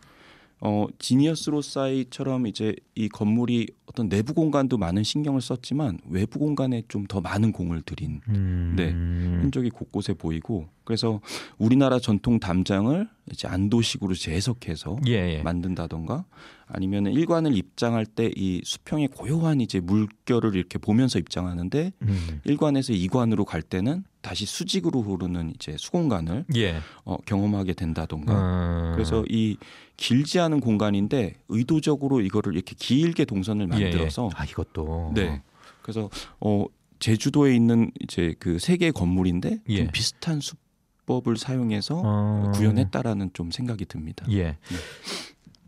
Speaker 1: 어지니어스로사이처럼 이제 이 건물이 어떤 내부 공간도 많은 신경을 썼지만 외부 공간에 좀 더 많은 공을 들인 네, 음. 네 흔적이 곳곳에 보이고 그래서 우리나라 전통 담장을 이제 안도식으로 재해석해서 예, 예. 만든다던가 아니면 일관을 입장할 때 이 수평의 고요한 이제 물결을 이렇게 보면서 입장하는데 음. 일관에서 이관으로갈 때는 다시 수직으로 흐르는 이제 수공간을 예. 어, 경험하게 된다던가 음. 그래서 이 길지 않은 공간인데 의도적으로 이거를 이렇게 길게 동선을 예, 예. 만들어서 아 이것도 네 어. 그래서 어 제주도에 있는
Speaker 2: 이제 그세 개의 건물인데 좀 예.
Speaker 1: 비슷한 숲 기법을 사용해서 어... 구현했다라는 좀 생각이 듭니다.
Speaker 2: 예. 네.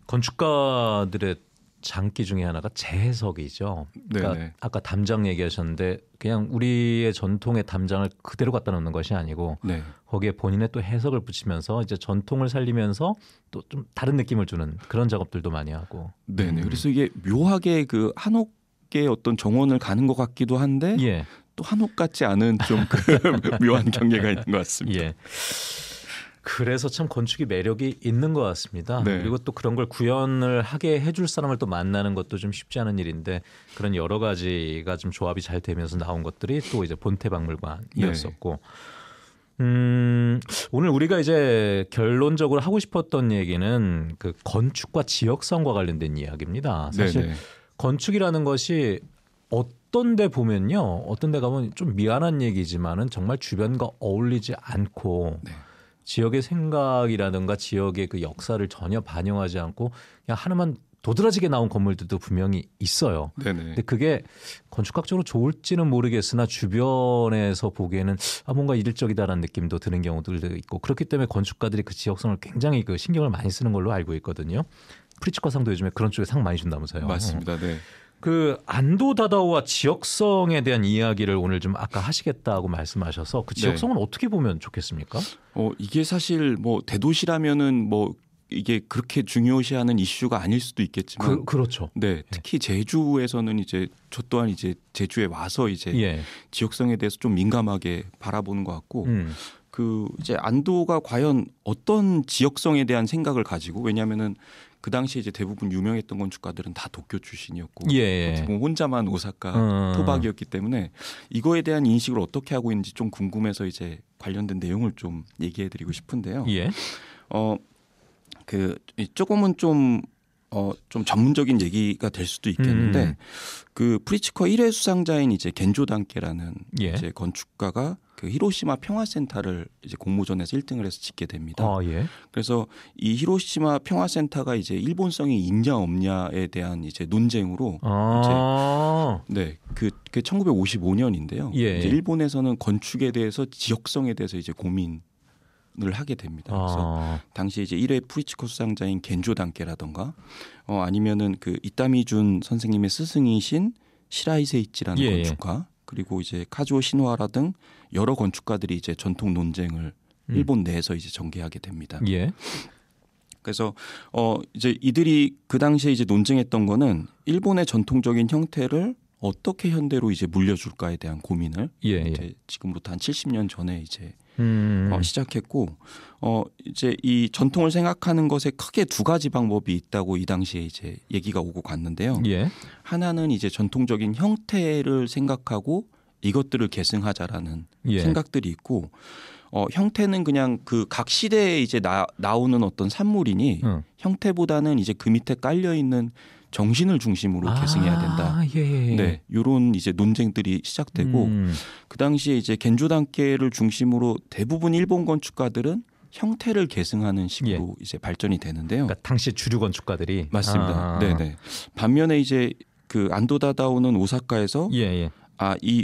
Speaker 2: 건축가들의 장기 중에 하나가 재해석이죠. 네, 그러니까 네네. 아까 담장 얘기하셨는데 그냥 우리의 전통의 담장을 그대로 갖다 놓는 것이 아니고 네. 거기에 본인의 또 해석을 붙이면서 이제 전통을 살리면서 또 좀 다른 느낌을 주는 그런 작업들도 많이 하고. 네, 네. 음. 그래서 이게
Speaker 1: 묘하게 그 한옥 어떤 정원을 가는 것 같기도 한데 예. 또 한옥 같지 않은 좀 그 묘한 경계가 있는 것 같습니다. 예.
Speaker 2: 그래서 참 건축이 매력이 있는 것 같습니다. 네. 그리고 또 그런 걸 구현을 하게 해줄 사람을 또 만나는 것도 좀 쉽지 않은 일인데 그런 여러 가지가 좀 조합이 잘 되면서 나온 것들이 또 이제 본태박물관이었었고 네. 음, 오늘 우리가 이제 결론적으로 하고 싶었던 얘기는 그 건축과 지역성과 관련된 이야기입니다. 사실 네, 건축이라는 것이 어떤 어떤 데 보면요. 어떤 데 가면 좀 미안한 얘기지만은 정말 주변과 어울리지 않고 네. 지역의 생각이라든가 지역의 그 역사를 전혀 반영하지 않고 그냥 하나만 도드라지게 나온 건물들도 분명히 있어요. 네네. 근데 그게 건축학적으로 좋을지는 모르겠으나 주변에서 보기에는 아 뭔가 이질적이다라는 느낌도 드는 경우들도 있고 그렇기 때문에 건축가들이 그 지역성을 굉장히 그 신경을 많이 쓰는 걸로 알고 있거든요. 프리츠커 상도 요즘에 그런 쪽에 상 많이 준다면서요. 맞습니다. 네. 그 안도 다다오와 지역성에 대한 이야기를 오늘 좀 아까 하시겠다고 말씀하셔서 그 네. 지역성은 네. 어떻게 보면 좋겠습니까? 어 이게 사실 뭐
Speaker 1: 대도시라면은 뭐 이게 그렇게 중요시하는 이슈가 아닐 수도 있겠지만 그, 렇죠 네, 예. 특히 제주에서는 이제 저 또한 이제 제주에 와서 이제 예. 지역성에 대해서 좀 민감하게 바라보는 것 같고 음. 그 이제 안도가 과연 어떤 지역성에 대한 생각을 가지고 왜냐하면은 그 당시에 이제 대부분 유명했던 건축가들은 다 도쿄 출신이었고 예. 예. 혼자만 오사카 음. 토박이었기 때문에 이거에 대한 인식을 어떻게 하고 있는지 좀 궁금해서 이제 관련된 내용을 좀 얘기해드리고 싶은데요. 예. 어, 그 조금은 좀 어, 좀 전문적인 얘기가 될 수도 있겠는데 음. 그 프리츠커 1회 수상자인 이제 겐조단케라는 예. 이제 건축가가 그 히로시마 평화센터를 이제 공모전에서 1등을 해서 짓게 됩니다. 아, 예. 그래서 이 히로시마 평화센터가 이제 일본성이 있냐 없냐에 대한 이제 논쟁으로 아~ 이제 네, 그, 그 1955년인데요. 예. 이제 일본에서는 건축에 대해서 지역성에 대해서 이제 고민 을 하게 됩니다. 아. 그래서 아. 당시 이제 1회 프리츠코 수상자인 겐조 단계라던가 어 아니면은 그 이따미준 선생님의 스승이신 시라이세이치라는 예. 예. 건축가 그리고 이제 카즈오 신화라 등 여러 건축가들이 이제 전통 논쟁을 음. 일본 내에서 이제 전개하게 됩니다. 예. 그래서 어 이제 이들이 그 당시에 이제 논쟁했던 거는 일본의 전통적인 형태를 어떻게 현대로 이제 물려줄까에 대한 고민을 예, 예. 지금으로부터 한 70년 전에 이제
Speaker 2: 음. 어,
Speaker 1: 시작했고 어 이제 이 전통을 생각하는 것에 크게 두 가지 방법이 있다고 이 당시에 이제 얘기가 오고 갔는데요. 예. 하나는 이제 전통적인 형태를 생각하고 이것들을 계승하자라는 예. 생각들이 있고 어, 형태는 그냥 그 각 시대에 이제 나, 나오는 어떤 산물이니 음. 형태보다는 이제 그 밑에 깔려 있는 정신을 중심으로 계승해야 된다. 아, 예, 예, 예. 네, 이런 이제 논쟁들이 시작되고 음. 그 당시에 이제 겐조단계를 중심으로 대부분 일본 건축가들은 형태를 계승하는 식으로 예. 이제 발전이 되는데요. 그러니까 당시 주류 건축가들이 맞습니다. 아. 네네. 네. 반면에 이제 그 안도다다오는 오사카에서 예, 예. 아이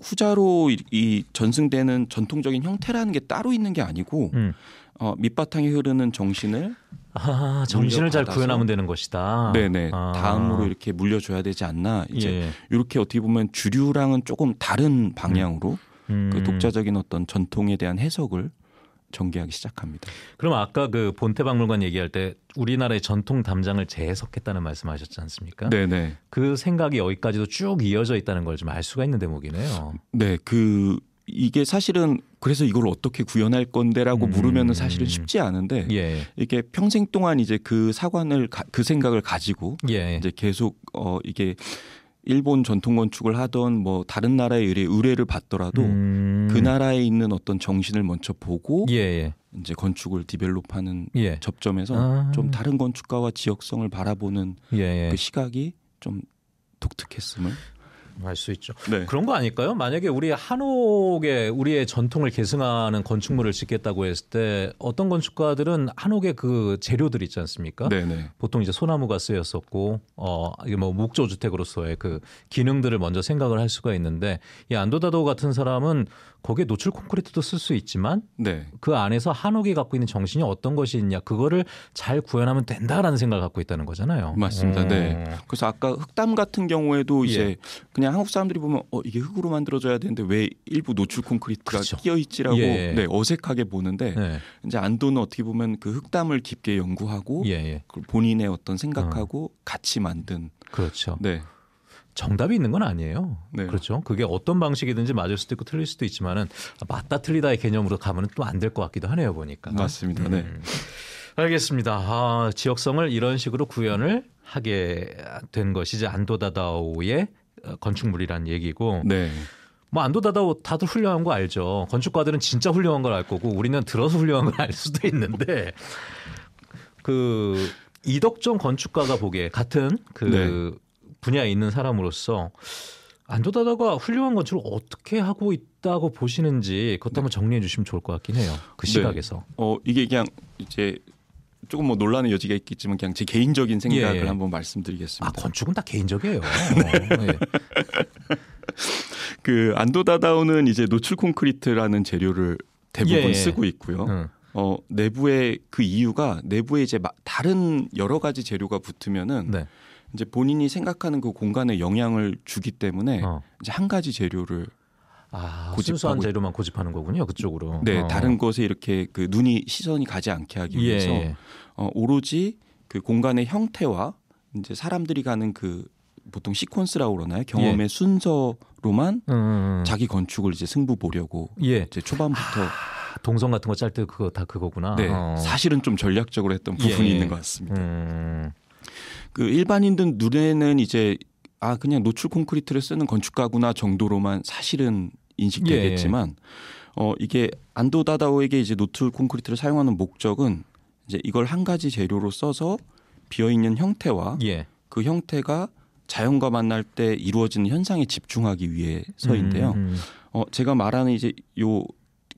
Speaker 1: 후자로 이 전승되는 전통적인 형태라는 게 따로 있는 게 아니고 음. 어, 밑바탕에 흐르는 정신을
Speaker 2: 아, 정신을 잘 구현하면
Speaker 1: 되는 것이다. 네네. 아. 다음으로 이렇게 물려줘야 되지 않나. 이제 예. 이렇게 어떻게 보면 주류랑은 조금 다른 방향으로 음. 음. 그 독자적인 어떤 전통에 대한 해석을 전개하기 시작합니다.
Speaker 2: 그럼 아까 그 본태박물관 얘기할 때 우리나라의 전통 담장을 재해석했다는 말씀하셨지 않습니까? 네네. 그 생각이 여기까지도 쭉 이어져 있다는 걸 좀 알 수가 있는 대목이네요.
Speaker 1: 네, 그 이게 사실은 그래서 이걸 어떻게 구현할 건데라고 음. 물으면 사실은 쉽지 않은데 예. 이게 평생 동안 이제 그 사관을 가, 그 생각을 가지고 예. 이제 계속 어 이게 일본 전통 건축을 하던 뭐 다른 나라의 의뢰, 의뢰를 받더라도 음. 그 나라에 있는 어떤 정신을 먼저 보고 예예. 예. 이제 건축을 디벨롭하는 예. 접점에서 아. 좀 다른 건축가와 지역성을 바라보는 예예. 예. 그 시각이
Speaker 2: 좀 독특했음을 알수 있죠. 네. 그런 거 아닐까요? 만약에 우리 한옥에 우리의 전통을 계승하는 건축물을 짓겠다고 했을 때 어떤 건축가들은 한옥의 그 재료들 있지 않습니까? 네네. 네. 보통 이제 소나무가 쓰였었고 어 이게 뭐 목조 주택으로서의 그 기능들을 먼저 생각을 할 수가 있는데 이 안도다도 같은 사람은 거기에 노출 콘크리트도 쓸 수 있지만 네. 그 안에서 한옥이 갖고 있는 정신이 어떤 것이 있냐 그거를 잘 구현하면 된다라는 생각을 갖고 있다는 거잖아요. 맞습니다. 음. 네.
Speaker 1: 그래서 아까 흑담 같은 경우에도 이제 예. 그냥 한국 사람들이 보면 어 이게 흙으로 만들어져야 되는데 왜 일부 노출 콘크리트가 그렇죠. 끼어 있지라고 예. 네, 어색하게 보는데 예. 이제 안도는 어떻게 보면 그 흑담을 깊게 연구하고 예, 예. 본인의 어떤 생각하고 어. 같이 만든
Speaker 2: 그렇죠. 네. 정답이 있는 건 아니에요. 네. 그렇죠. 그게 어떤 방식이든지 맞을 수도 있고 틀릴 수도 있지만은 맞다 틀리다의 개념으로 가면 또 안 될 것 같기도 하네요 보니까. 맞습니다. 음. 네. 알겠습니다. 아, 지역성을 이런 식으로 구현을 하게 된 것이 이제 안도다다오의 어, 건축물이라는 얘기고. 네. 뭐 안도다다오 다들 훌륭한 거 알죠. 건축가들은 진짜 훌륭한 걸 알 거고 우리는 들어서 훌륭한 걸 알 수도 있는데 그 이덕종 건축가가 보기에 같은 그 네. 분야에 있는 사람으로서 안도다다가 훌륭한 건축을 어떻게 하고 있다고 보시는지 그것도 네. 한번 정리해 주시면 좋을 것 같긴 해요. 그 네. 시각에서. 네.
Speaker 1: 어 이게 그냥 이제 조금 뭐 논란의 여지가 있겠지만 그냥 제 개인적인 생각을 예. 한번 말씀드리겠습니다. 아,
Speaker 2: 건축은 다 개인적이에요. 네. 네.
Speaker 1: 그 안도다다오는 이제 노출 콘크리트라는 재료를 대부분 예. 예. 쓰고 있고요. 음. 어, 내부에 그 이유가 내부에 이제 다른 여러 가지 재료가 붙으면은 네. 이제 본인이 생각하는 그 공간에 영향을 주기 때문에 어. 이제 한 가지 재료를 아,
Speaker 2: 고집하한 재료만 고집하는 거군요. 그쪽으로.
Speaker 1: 네, 어. 다른 곳에 이렇게 그 눈이 시선이 가지 않게 하기 예, 위해서 예. 어, 오로지 그 공간의 형태와 이제 사람들이 가는 그 보통 시퀀스라고 그러나요? 예. 경험의 예. 순서로만 음, 음, 음. 자기 건축을 이제 승부 보려고 예.
Speaker 2: 이제 초반부터 아, 동선 같은 거 짤 때 그거 다 그거구나. 네, 어. 사실은
Speaker 1: 좀 전략적으로 했던 예. 부분이 있는 것
Speaker 2: 같습니다. 음. 그 일반인들 눈에는
Speaker 1: 이제 아 그냥 노출 콘크리트를 쓰는 건축가구나 정도로만 사실은 인식되겠지만 예. 어 이게 안도 다다오에게 이제 노출 콘크리트를 사용하는 목적은 이제 이걸 한 가지 재료로 써서 비어 있는 형태와 예. 그 형태가 자연과 만날 때 이루어지는 현상에 집중하기 위해서인데요. 음, 음, 음. 어 제가 말하는 이제 요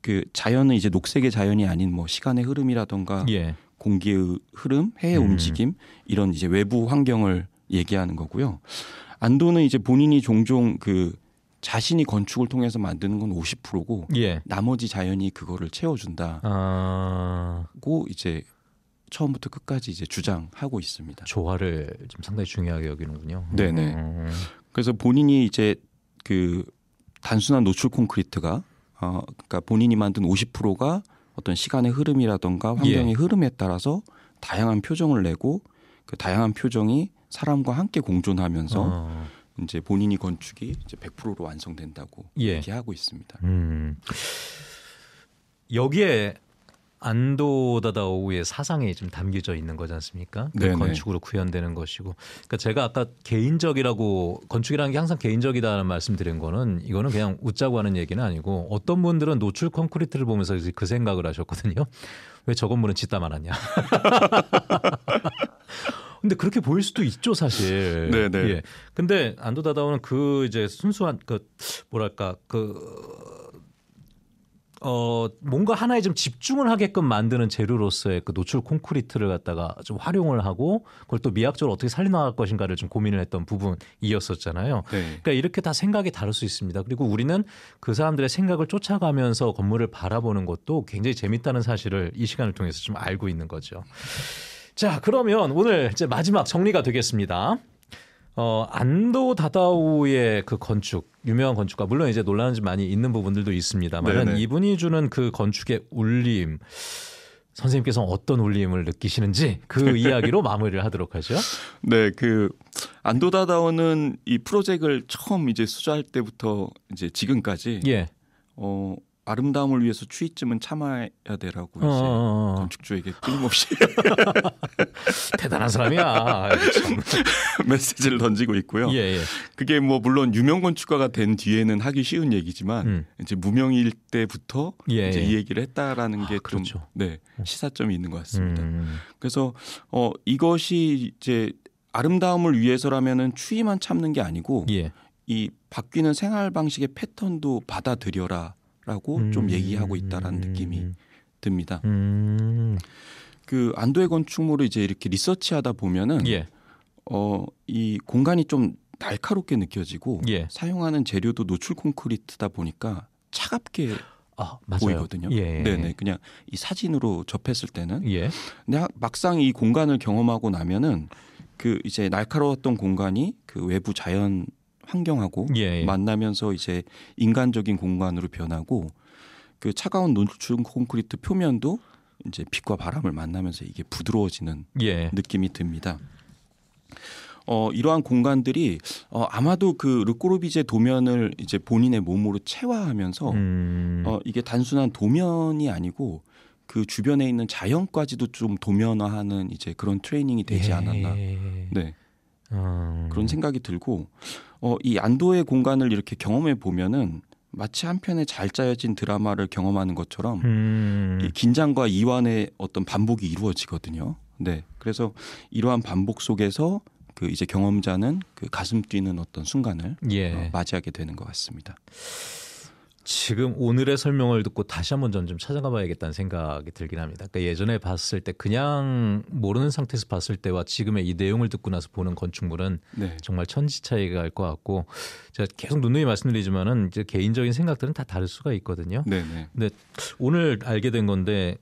Speaker 1: 그 자연은 이제 녹색의 자연이 아닌 뭐 시간의 흐름이라던가 예. 공기의 흐름, 해의 음. 움직임 이런 이제 외부 환경을 얘기하는 거고요. 안도는 이제 본인이 종종 그 자신이 건축을 통해서 만드는 건 50%고 예. 나머지 자연이 그거를 채워준다고 아...
Speaker 2: 이제 처음부터 끝까지 이제 주장하고 있습니다. 조화를 좀 상당히 중요하게 여기는군요. 네네. 음...
Speaker 1: 그래서 본인이 이제 그 단순한 노출 콘크리트가 어, 그러니까 본인이 만든 50%가 어떤 시간의 흐름이라던가 예. 환경의 예. 흐름에 따라서 다양한 표정을 내고 그 다양한 표정이 사람과 함께 공존하면서 어. 이제 본인이 건축이 이제 100%로 완성된다고 예.
Speaker 2: 얘기하고 있습니다. 음. 여기에 안도다다오의 사상이 좀 담겨져 있는 거지 않습니까? 그 건축으로 구현되는 것이고. 그러니까 제가 아까 개인적이라고 건축이라는 게 항상 개인적이다라는 말씀드린 거는 이거는 그냥 웃자고 하는 얘기는 아니고 어떤 분들은 노출 콘크리트를 보면서 그 생각을 하셨거든요. 왜 저 건물은 짓다 말았냐. 근데 그렇게 보일 수도 있죠 사실. 네네. 예. 근데 안도다다오는 그 이제 순수한 그 뭐랄까 그어 뭔가 하나에 좀 집중을 하게끔 만드는 재료로서의 그 노출 콘크리트를 갖다가 좀 활용을 하고 그걸 또 미학적으로 어떻게 살려나갈 것인가를 좀 고민을 했던 부분이었었잖아요. 네. 그러니까 이렇게 다 생각이 다를 수 있습니다. 그리고 우리는 그 사람들의 생각을 쫓아가면서 건물을 바라보는 것도 굉장히 재밌다는 사실을 이 시간을 통해서 좀 알고 있는 거죠. 자, 그러면 오늘 이제 마지막 정리가 되겠습니다. 어, 안도 다다오의 그 건축 유명한 건축가 물론 이제 논란은 좀 많이 있는 부분들도 있습니다만 이분이 주는 그 건축의 울림 선생님께서 어떤 울림을 느끼시는지 그 이야기로 마무리를 하도록 하죠.
Speaker 1: 네, 그 안도다다오는 이 프로젝트를 처음 이제 수주할 때부터 이제 지금까지 예. 어 아름다움을 위해서 추위쯤은 참아야 되라고 이제 어어. 어, 어, 어. 건축주에게 끊임없이 대단한 사람이야 메시지를 던지고 있고요. 예, 예. 그게 뭐 물론 유명 건축가가 된 뒤에는 하기 쉬운 얘기지만 음. 이제 무명일 때부터 예, 이제 예. 이 얘기를 했다라는 게좀 아, 그렇죠. 네, 음. 시사점이 있는 것 같습니다. 음, 음, 음. 그래서 어 이것이 이제 아름다움을 위해서라면은 추위만 참는 게 아니고 예. 이 바뀌는 생활 방식의 패턴도 받아들여라. 라고 음. 좀 얘기하고 있다라는 느낌이 듭니다.
Speaker 2: 음.
Speaker 1: 그 안도의 건축물을 이제 이렇게 리서치하다 보면은 예. 어이 공간이 좀 날카롭게 느껴지고 예. 사용하는 재료도 노출 콘크리트다 보니까 차갑게 아, 보이거든요. 예, 예. 네네 그냥 이 사진으로 접했을 때는 예. 근데 막상 이 공간을 경험하고 나면은 그 이제 날카로웠던 공간이 그 외부 자연 환경하고 예, 예. 만나면서 이제 인간적인 공간으로 변하고 그 차가운 노출 콘크리트 표면도 이제 빛과 바람을 만나면서 이게 부드러워지는 예. 느낌이 듭니다. 어, 이러한 공간들이 어, 아마도 그 르꼬르비제 도면을 이제 본인의 몸으로 체화하면서 음. 어, 이게 단순한 도면이 아니고 그 주변에 있는 자연까지도 좀 도면화하는 이제 그런 트레이닝이 되지 예. 않았나. 네. 음. 그런 생각이 들고 어, 이 안도의 공간을 이렇게 경험해 보면은 마치 한편의 잘 짜여진 드라마를 경험하는 것처럼 음. 이 긴장과 이완의 어떤 반복이 이루어지거든요. 네, 그래서 이러한 반복 속에서 그 이제 경험자는
Speaker 2: 그 가슴 뛰는 어떤 순간을 예. 어, 맞이하게 되는 것 같습니다. 지금 오늘의 설명을 듣고 다시 한번 전 좀 찾아가 봐야겠다는 생각이 들긴 합니다. 그러니까 예전에 봤을 때 그냥 모르는 상태에서 봤을 때와 지금의 이 내용을 듣고 나서 보는 건축물은 네. 정말 천지 차이가 날 것 같고 제가 계속 누누이 말씀드리지만은 이제 개인적인 생각들은 다 다를 수가 있거든요. 네, 네. 근데 오늘 알게 된 건데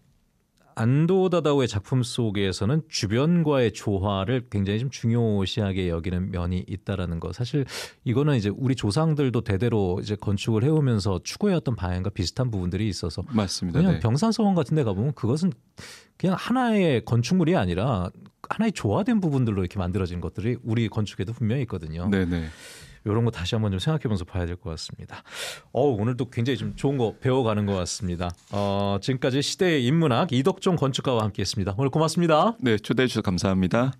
Speaker 2: 안도 다다오의 작품 속에서는 주변과의 조화를 굉장히 좀 중요시하게 여기는 면이 있다라는 거 사실 이거는 이제 우리 조상들도 대대로 이제 건축을 해오면서 추구해왔던 방향과 비슷한 부분들이 있어서 맞습니다. 그냥 네. 병산서원 같은데 가보면 그것은 그냥 하나의 건축물이 아니라 하나의 조화된 부분들로 이렇게 만들어진 것들이 우리 건축에도 분명히 있거든요. 네네. 이런 거 다시 한번 좀 생각해보면서 봐야 될 것 같습니다. 어 오늘도 굉장히 좀 좋은 거 배워가는 것 같습니다. 어, 지금까지 시대의 인문학 이덕종 건축가와 함께했습니다. 오늘 고맙습니다. 네 초대해 주셔서 감사합니다.